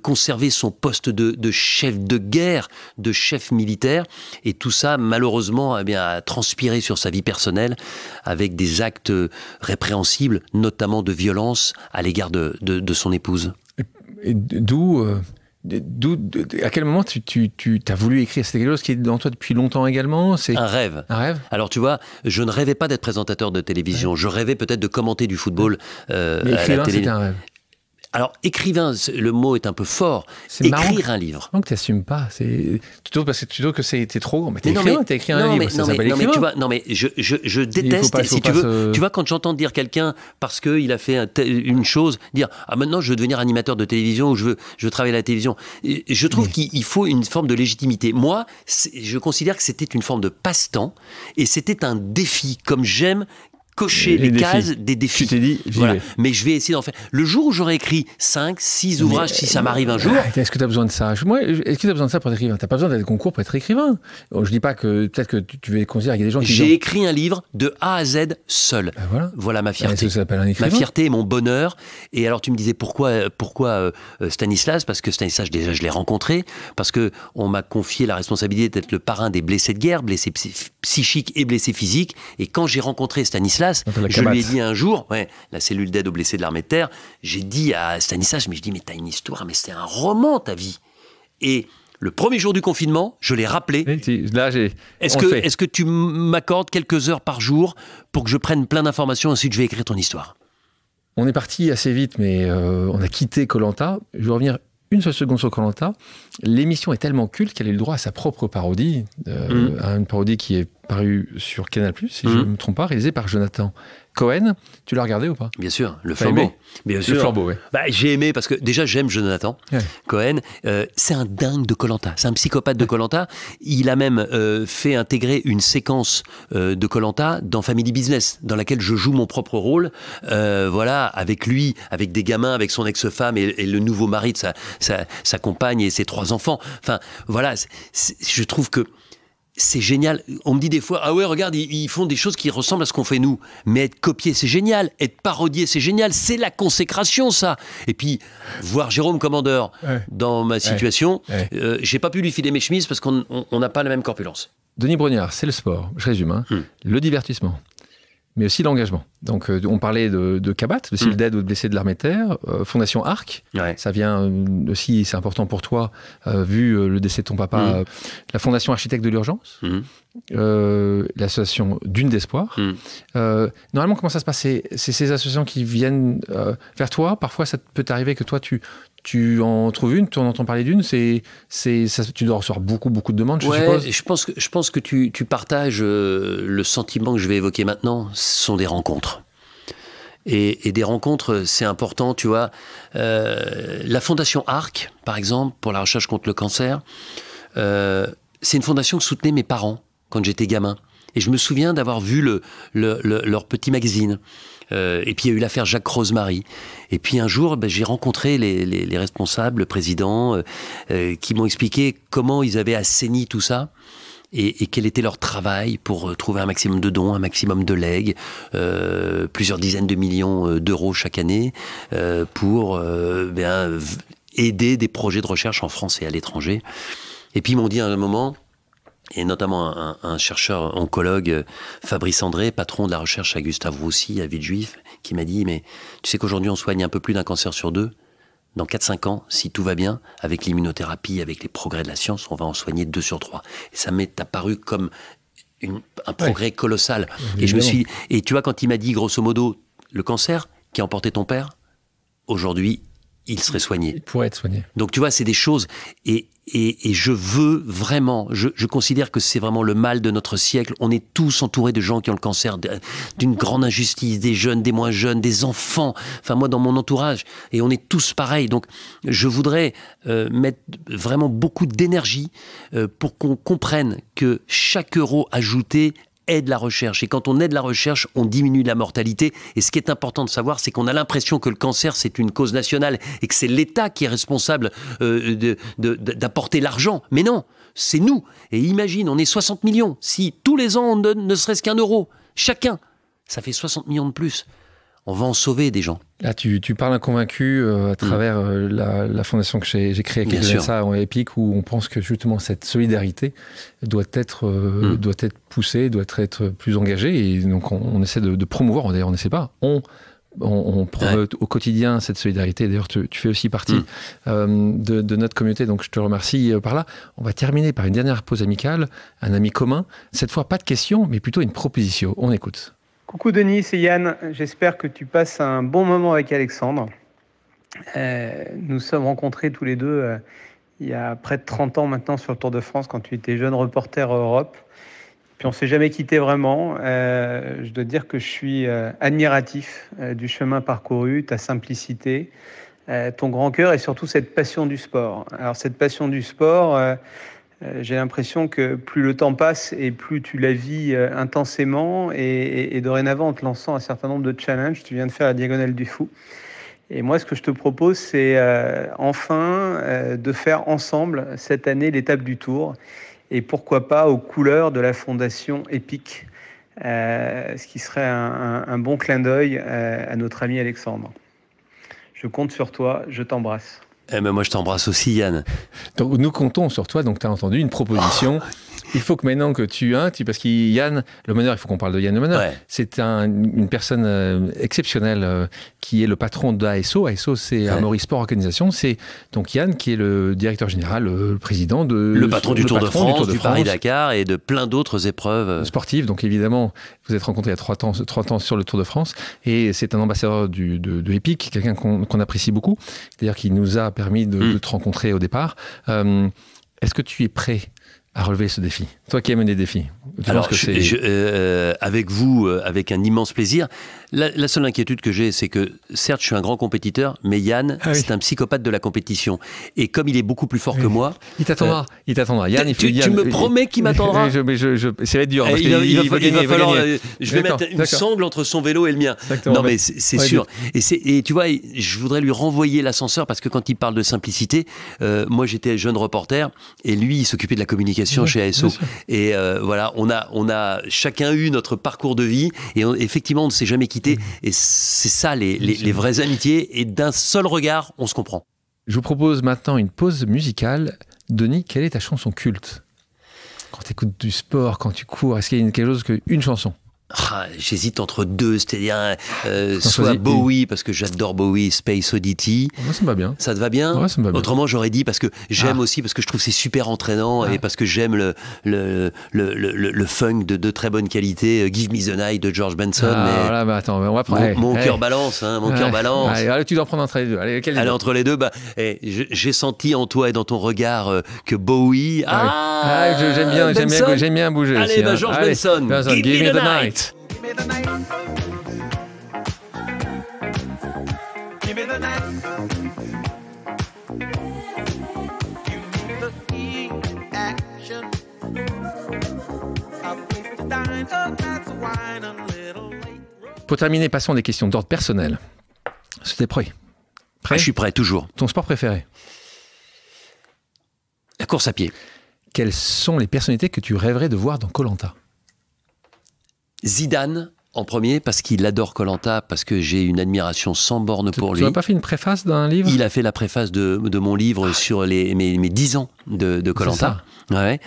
conserver son poste de, chef de guerre, de chef militaire, et tout ça, malheureusement, a eh bien, a transpiré sur sa vie personnelle personnel avec des actes répréhensibles, notamment de violence à l'égard de, de, son épouse.
D'où euh, à quel moment tu, tu, tu as voulu écrire C'était quelque chose qui est dans toi depuis longtemps également C'est
un rêve. Un rêve. Alors tu vois, je ne rêvais pas d'être présentateur de télévision. Je rêvais peut-être de commenter du football euh, Mais à la télé. Un rêve. Alors, écrivain, le mot est un peu fort. Écrire un livre.
que tu n'assumes pas. C'est plutôt parce que tu que c'était trop Mais t'es écrivain, t'as écrit un livre.
non, mais, non, je, déteste. si tu veux, tu vois, quand j'entends dire quelqu'un parce qu'il a fait une chose, dire ah maintenant je veux devenir animateur de télévision ou je veux je travailler à la télévision. Je trouve qu'il faut une forme de légitimité. Moi, je considère que c'était une forme de passe-temps et c'était un défi. Comme j'aime cocher les, cases des défis. Tu t'es dit, Mais je vais essayer d'en faire. Le jour où j'aurai écrit 5, 6 ouvrages, si ça m'arrive un jour.
Est-ce que tu as besoin de ça Moi, est-ce que tu as besoin de ça pour être écrivain Tu pas besoin d'être concours pour être écrivain. Oh, je dis pas que peut-être que tu veux considérer qu'il y a des gens qui. J'ai
écrit un livre de A à Z seul. Ah, voilà. ma ah, fierté. ça s'appelle un écrivain. Ma fierté et mon bonheur. Et alors tu me disais pourquoi, pourquoi euh, euh, Stanislas Parce que Stanislas, déjà, je l'ai rencontré. Parce que on m'a confié la responsabilité d'être le parrain des blessés de guerre, blessés psychique et blessé physique. Et quand j'ai rencontré Stanislas, je lui ai dit un jour, ouais, la cellule d'aide aux blessés de l'armée de terre, j'ai dit à Stanislas, mais je dis, mais t'as une histoire, mais c'est un roman ta vie. Et le premier jour du confinement, je l'ai rappelé. Là, Est-ce que, est que tu m'accordes quelques heures par jour pour que je prenne plein d'informations ensuite je vais écrire ton histoire
On est parti assez vite, mais euh, on a quitté Colanta. Je vais revenir une seule seconde sur Colanta, l'émission est tellement culte qu'elle a eu le droit à sa propre parodie, euh, mm. à une parodie qui est parue sur Canal+, si je mm. ne me trompe pas, réalisée par Jonathan Cohen, tu l'as regardé ou pas
Bien sûr, le flambeau. Bien flambeau, oui. Bah, j'ai aimé parce que déjà j'aime Jonathan Cohen. Euh, c'est un dingue de Colanta, c'est un psychopathe de Colanta. Il a même euh, fait intégrer une séquence euh, de Colanta dans Family Business, dans laquelle je joue mon propre rôle. voilà, avec lui, avec des gamins, avec son ex-femme et, le nouveau mari de sa, compagne et ses trois enfants. Enfin, voilà, je trouve que c'est génial. On me dit des fois, ah ouais, regarde, ils, font des choses qui ressemblent à ce qu'on fait nous. Mais être copié, c'est génial. Être parodié, c'est génial. C'est la consécration, ça. Et puis, voir Jérôme Commandeur dans ma situation, euh, j'ai pas pu lui filer mes chemises parce qu'on n'a pas la même corpulence.
Denis Brognard, c'est le sport, je résume. Hein. Hmm. Le divertissement mais aussi l'engagement. Donc, euh, on parlait de, de Kabat, de blessé mm. d'aide aux blessés de l'armée terre, euh, Fondation Arc, ça vient euh, aussi, c'est important pour toi, vu le décès de ton papa, mm. la Fondation Architecte de l'Urgence, mm. l'association Dune d'Espoir. normalement, comment ça se passe C'est ces associations qui viennent vers toi, parfois ça peut arriver que toi, tu, tu en trouves une, tu en entends parler d'une, c'est, c'est, tu dois recevoir beaucoup, beaucoup de demandes, je suppose.
Je pense que, je pense que tu, partages euh, le sentiment que je vais évoquer maintenant, ce sont des rencontres. Et, des rencontres, c'est important, tu vois. Euh, la fondation ARC, par exemple, pour la recherche contre le cancer, euh, c'est une fondation que soutenaient mes parents quand j'étais gamin. Et je me souviens d'avoir vu le, leur petit magazine. Euh, et puis il y a eu l'affaire Jacques Rosemary. Et puis un jour, ben, j'ai rencontré les, responsables, le président, euh, euh, qui m'ont expliqué comment ils avaient assaini tout ça. Et, quel était leur travail pour trouver un maximum de dons, un maximum de legs, plusieurs dizaines de millions d'euros chaque année pour ben, aider des projets de recherche en France et à l'étranger. Et puis ils m'ont dit à un moment, et notamment un, chercheur oncologue, euh, Fabrice André, patron de la recherche à Gustave Roussy, à Villejuif, qui m'a dit, mais tu sais qu'aujourd'hui on soigne un peu plus d'un cancer sur deux. Dans 4-5 ans, si tout va bien, avec l'immunothérapie, avec les progrès de la science, on va en soigner 2 sur 3. Et ça m'est apparu comme un progrès colossal. Et je me suis, et tu vois, quand il m'a dit, grosso modo, le cancer qui a emporté ton père, aujourd'hui, il serait soigné. Il
pourrait être soigné.
Donc tu vois, c'est des choses. Et, et, et, je veux vraiment, je, je considère que c'est vraiment le mal de notre siècle. On est tous entourés de gens qui ont le cancer, d'une grande injustice, des jeunes, des moins jeunes, des enfants. Enfin, moi, dans mon entourage, et on est tous pareils. Donc, je voudrais euh, mettre vraiment beaucoup d'énergie euh, pour qu'on comprenne que chaque euro ajouté aide la recherche. Et quand on aide la recherche, on diminue la mortalité. Et ce qui est important de savoir, c'est qu'on a l'impression que le cancer, c'est une cause nationale et que c'est l'État qui est responsable euh, d'apporter l'argent. Mais non, c'est nous. Et imagine, on est 60 millions. Si tous les ans, on donne ne serait-ce qu'un euro, chacun, ça fait 60 millions de plus on va en sauver des gens.
Là, ah, tu, parles inconvaincu euh, à mm. travers euh, la, fondation que j'ai créée avec ça en épique, où on pense que justement cette solidarité doit être, euh, mm. doit être poussée, doit être plus engagée. Et donc, on, essaie de, promouvoir, d'ailleurs, on n'essaie pas, on, on, au quotidien cette solidarité. D'ailleurs, tu, fais aussi partie mm. de, notre communauté, donc je te remercie par là. On va terminer par une dernière pause amicale, un ami commun. Cette fois, pas de questions mais plutôt une proposition. On écoute. Coucou Denis, c'est Yann. J'espère que tu passes un bon moment avec Alexandre. Euh, nous sommes rencontrés tous les deux euh, il y a près de 30 ans maintenant sur le Tour de France quand tu étais jeune reporter Europe. Puis on s'est jamais quitté vraiment. Euh, je dois dire que je suis admiratif du chemin parcouru, ta simplicité, ton grand cœur et surtout cette passion du sport. Alors cette passion du sport, euh, j'ai l'impression que plus le temps passe et plus tu la vis euh, intensément et, dorénavant en te lançant un certain nombre de challenges, tu viens de faire la diagonale du fou. Et moi, ce que je te propose, c'est euh, enfin de faire ensemble cette année l'étape du tour et pourquoi pas aux couleurs de la fondation Epic, ce qui serait un bon clin d'œil à notre ami Alexandre. Je compte sur toi, je t'embrasse.
Eh, moi, je t'embrasse aussi, Yann. Donc,
nous comptons sur toi. Donc, tu as entendu une proposition. Ah, il faut que maintenant que tu Parce hein, tu, parce le meneur, il faut qu'on parle de Yann le meneur. C'est une personne euh, exceptionnelle euh, qui est le patron d'ASO. ASO, c'est ouais. Sport Organisation. C'est donc Yann qui est le directeur général, le président de. Le patron, du, tour de France, du, Tour de Paris-Dakar
et de plein d'autres épreuves. Sportives. Donc,
évidemment, vous êtes rencontré il y a trois ans trois ans sur le Tour de France. Et c'est un ambassadeur de, de Epic, quelqu'un qu'on apprécie beaucoup. c'est-à-dire qu'il nous a permis de, mm. te rencontrer au départ. Euh, est-ce que tu es prêt à relever ce défi Toi qui aimes des défis. Alors,
euh, avec vous, euh, avec un immense plaisir. La, seule inquiétude que j'ai, c'est que certes, je suis un grand compétiteur, mais Yann, ah c'est un psychopathe de la compétition. Et comme il est beaucoup plus fort que moi, il t'attendra. Euh, il t'attendra. Yann, tu, me euh, promets qu'il m'attendra. Je, je, je, être dur. Eh, il, je vais mettre une sangle entre son vélo et le mien. Non, mais c'est sûr. Et, tu vois, je voudrais lui renvoyer l'ascenseur parce que quand il parle de simplicité, euh, moi j'étais jeune reporter et lui il s'occupait de la communication chez ASO. Et voilà, on a, on a chacun eu notre parcours de vie et effectivement on ne s'est jamais quitté Mm-hmm. Et c'est ça les, les vraies amitiés. Et d'un seul regard, on se comprend.
Je vous propose maintenant une pause musicale. Denis, quelle est ta chanson culte Quand tu écoutes du sport, quand tu cours, est-ce qu'il y a quelque chose qu'une chanson
ah, j'hésite entre deux, c'est-à-dire euh, soit Bowie, parce que j'adore Bowie, Space Oddity. ça bien. Ça te va bien, Autrement, j'aurais dit, parce que j'aime ah. aussi, parce que je trouve c'est super entraînant et ah. parce que j'aime le le, le, funk de, très bonne qualité, euh, Give Me the Night de George Benson. voilà, bah, attends, on va prendre. Mon, hein, cœur balance, mon cœur balance. tu dois prendre entre les deux. Allez, entre les deux, bah, eh, j'ai senti en toi et dans ton regard euh, que Bowie. Ah, j'aime bien, bien, bien, bouger. Allez, bah, hein. George Benson, Give,
me, the night. Pour terminer, passons des questions d'ordre personnel. C'était prêt.
Prêt ah, Je suis prêt, toujours.
Ton sport préféré La course à pied. Quelles sont les personnalités que tu rêverais de voir dans Colanta
Zidane en premier parce qu'il adore Colanta, parce que j'ai une admiration sans borne pour lui. Tu n'as pas fait une préface d'un livre Il a fait la préface de, mon livre ah sur les, mes, dix 10 ans de Colanta. Ouais.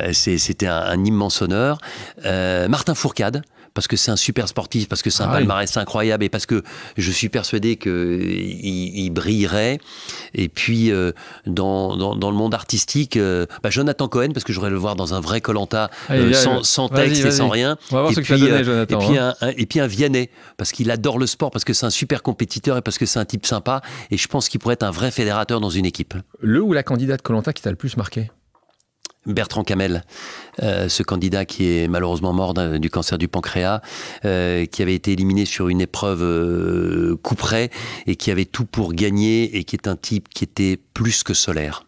Euh, c'était un, immense honneur. Euh, Martin Fourcade, parce que c'est un super sportif, parce que c'est un ah palmarès incroyable et parce que je suis persuadé qu'il il brillerait. Et puis, euh, dans, le monde artistique, euh, bah, Jonathan Cohen, parce que j'aurais le voir dans un vrai Colanta, ah, euh, sans, texte et sans rien. et, puis, hein. et, puis, un, Vianney, parce qu'il adore le sport, parce que c'est un super compétiteur et parce que c'est un type sympa. Et je pense qu'il pourrait être un vrai fédérateur dans une équipe.
Le ou la candidate Colanta qui t'a le plus marqué
Bertrand Camel, euh, ce candidat qui est malheureusement mort du cancer du pancréas, euh, qui avait été éliminé sur une épreuve euh, coup près et qui avait tout pour gagner et qui est un type qui était plus que solaire.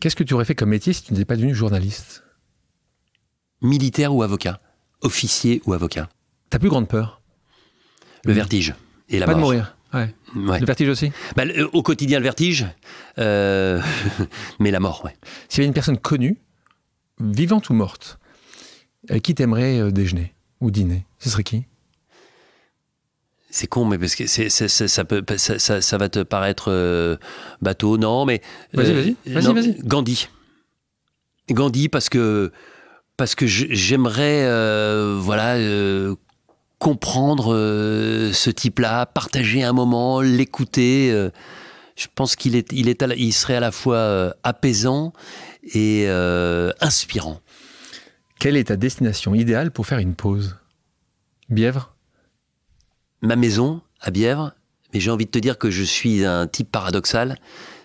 Qu'est-ce que tu aurais fait comme métier si tu n'étais pas devenu journaliste Militaire ou avocat Officier ou avocat
Ta plus grande peur
Le vertige et la Pas mort. de mourir le vertige aussi bah, euh, Au quotidien, le vertige, euh, mais la mort, ouais.
S'il y avait une personne connue, vivante ou morte, qui t'aimerait euh, déjeuner ou dîner Ce serait qui
c'est con, mais parce que ça, ça, va te paraître bateau, non, mais vas-y, vas-y, vas-y, Gandhi, Gandhi, parce que parce que j'aimerais voilà comprendre euh, ce type-là, partager un moment, l'écouter. Euh, je pense qu'il est, il est, il serait à la fois euh, apaisant et inspirant. Quelle est ta destination idéale pour faire une pause Bièvre Ma maison à Bièvre, mais j'ai envie de te dire que je suis un type paradoxal.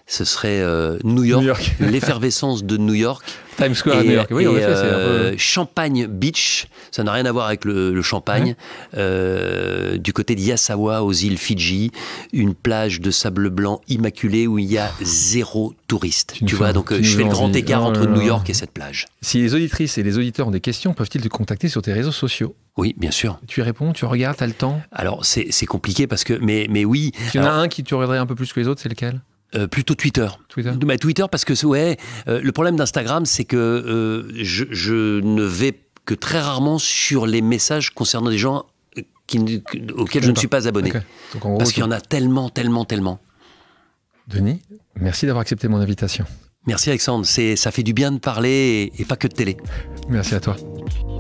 Ce serait New York. l'effervescence de New York Times Square à New York, oui, en effet, euh, Champagne Beach, ça n'a rien à voir avec le, champagne. Euh, du côté d'yasawa aux îles Fidji, une plage de sable blanc immaculé où il y a zéro touriste. Tu, vois, donc je fais le grand écart ah entre New York et cette plage.
Si les auditrices et les auditeurs ont des questions, peuvent-ils te contacter sur
tes réseaux sociaux oui, bien sûr. Tu réponds, tu regardes, tu as le temps Alors, c'est compliqué parce que. Mais, oui. Il en a
un qui te regarderais un peu plus que les autres, c'est lequel
euh, plutôt Twitter. Twitter. Twitter parce que ouais, euh, le problème d'Instagram, c'est que euh, je, ne vais que très rarement sur les messages concernant des gens qui, auxquels je, ne suis pas abonné. parce qu'il y en a tellement, tellement, tellement. Denis,
merci d'avoir accepté mon invitation.
Merci Alexandre, ça fait du bien de parler et, pas que de télé. Merci à toi.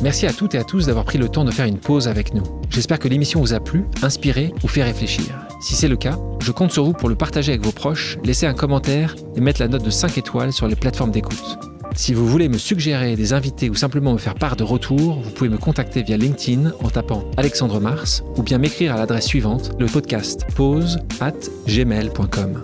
Merci à toutes
et à tous d'avoir pris le temps de faire une pause avec nous. J'espère que l'émission vous a plu, inspiré ou fait réfléchir. Si c'est le cas, je compte sur vous pour le partager avec vos proches, laisser un commentaire et mettre la note de 5 étoiles sur les plateformes d'écoute. Si vous voulez me suggérer des invités ou simplement me faire part de retour, vous pouvez me contacter via LinkedIn en tapant Alexandre Mars ou bien m'écrire à l'adresse suivante, le podcast pause at gmail.com.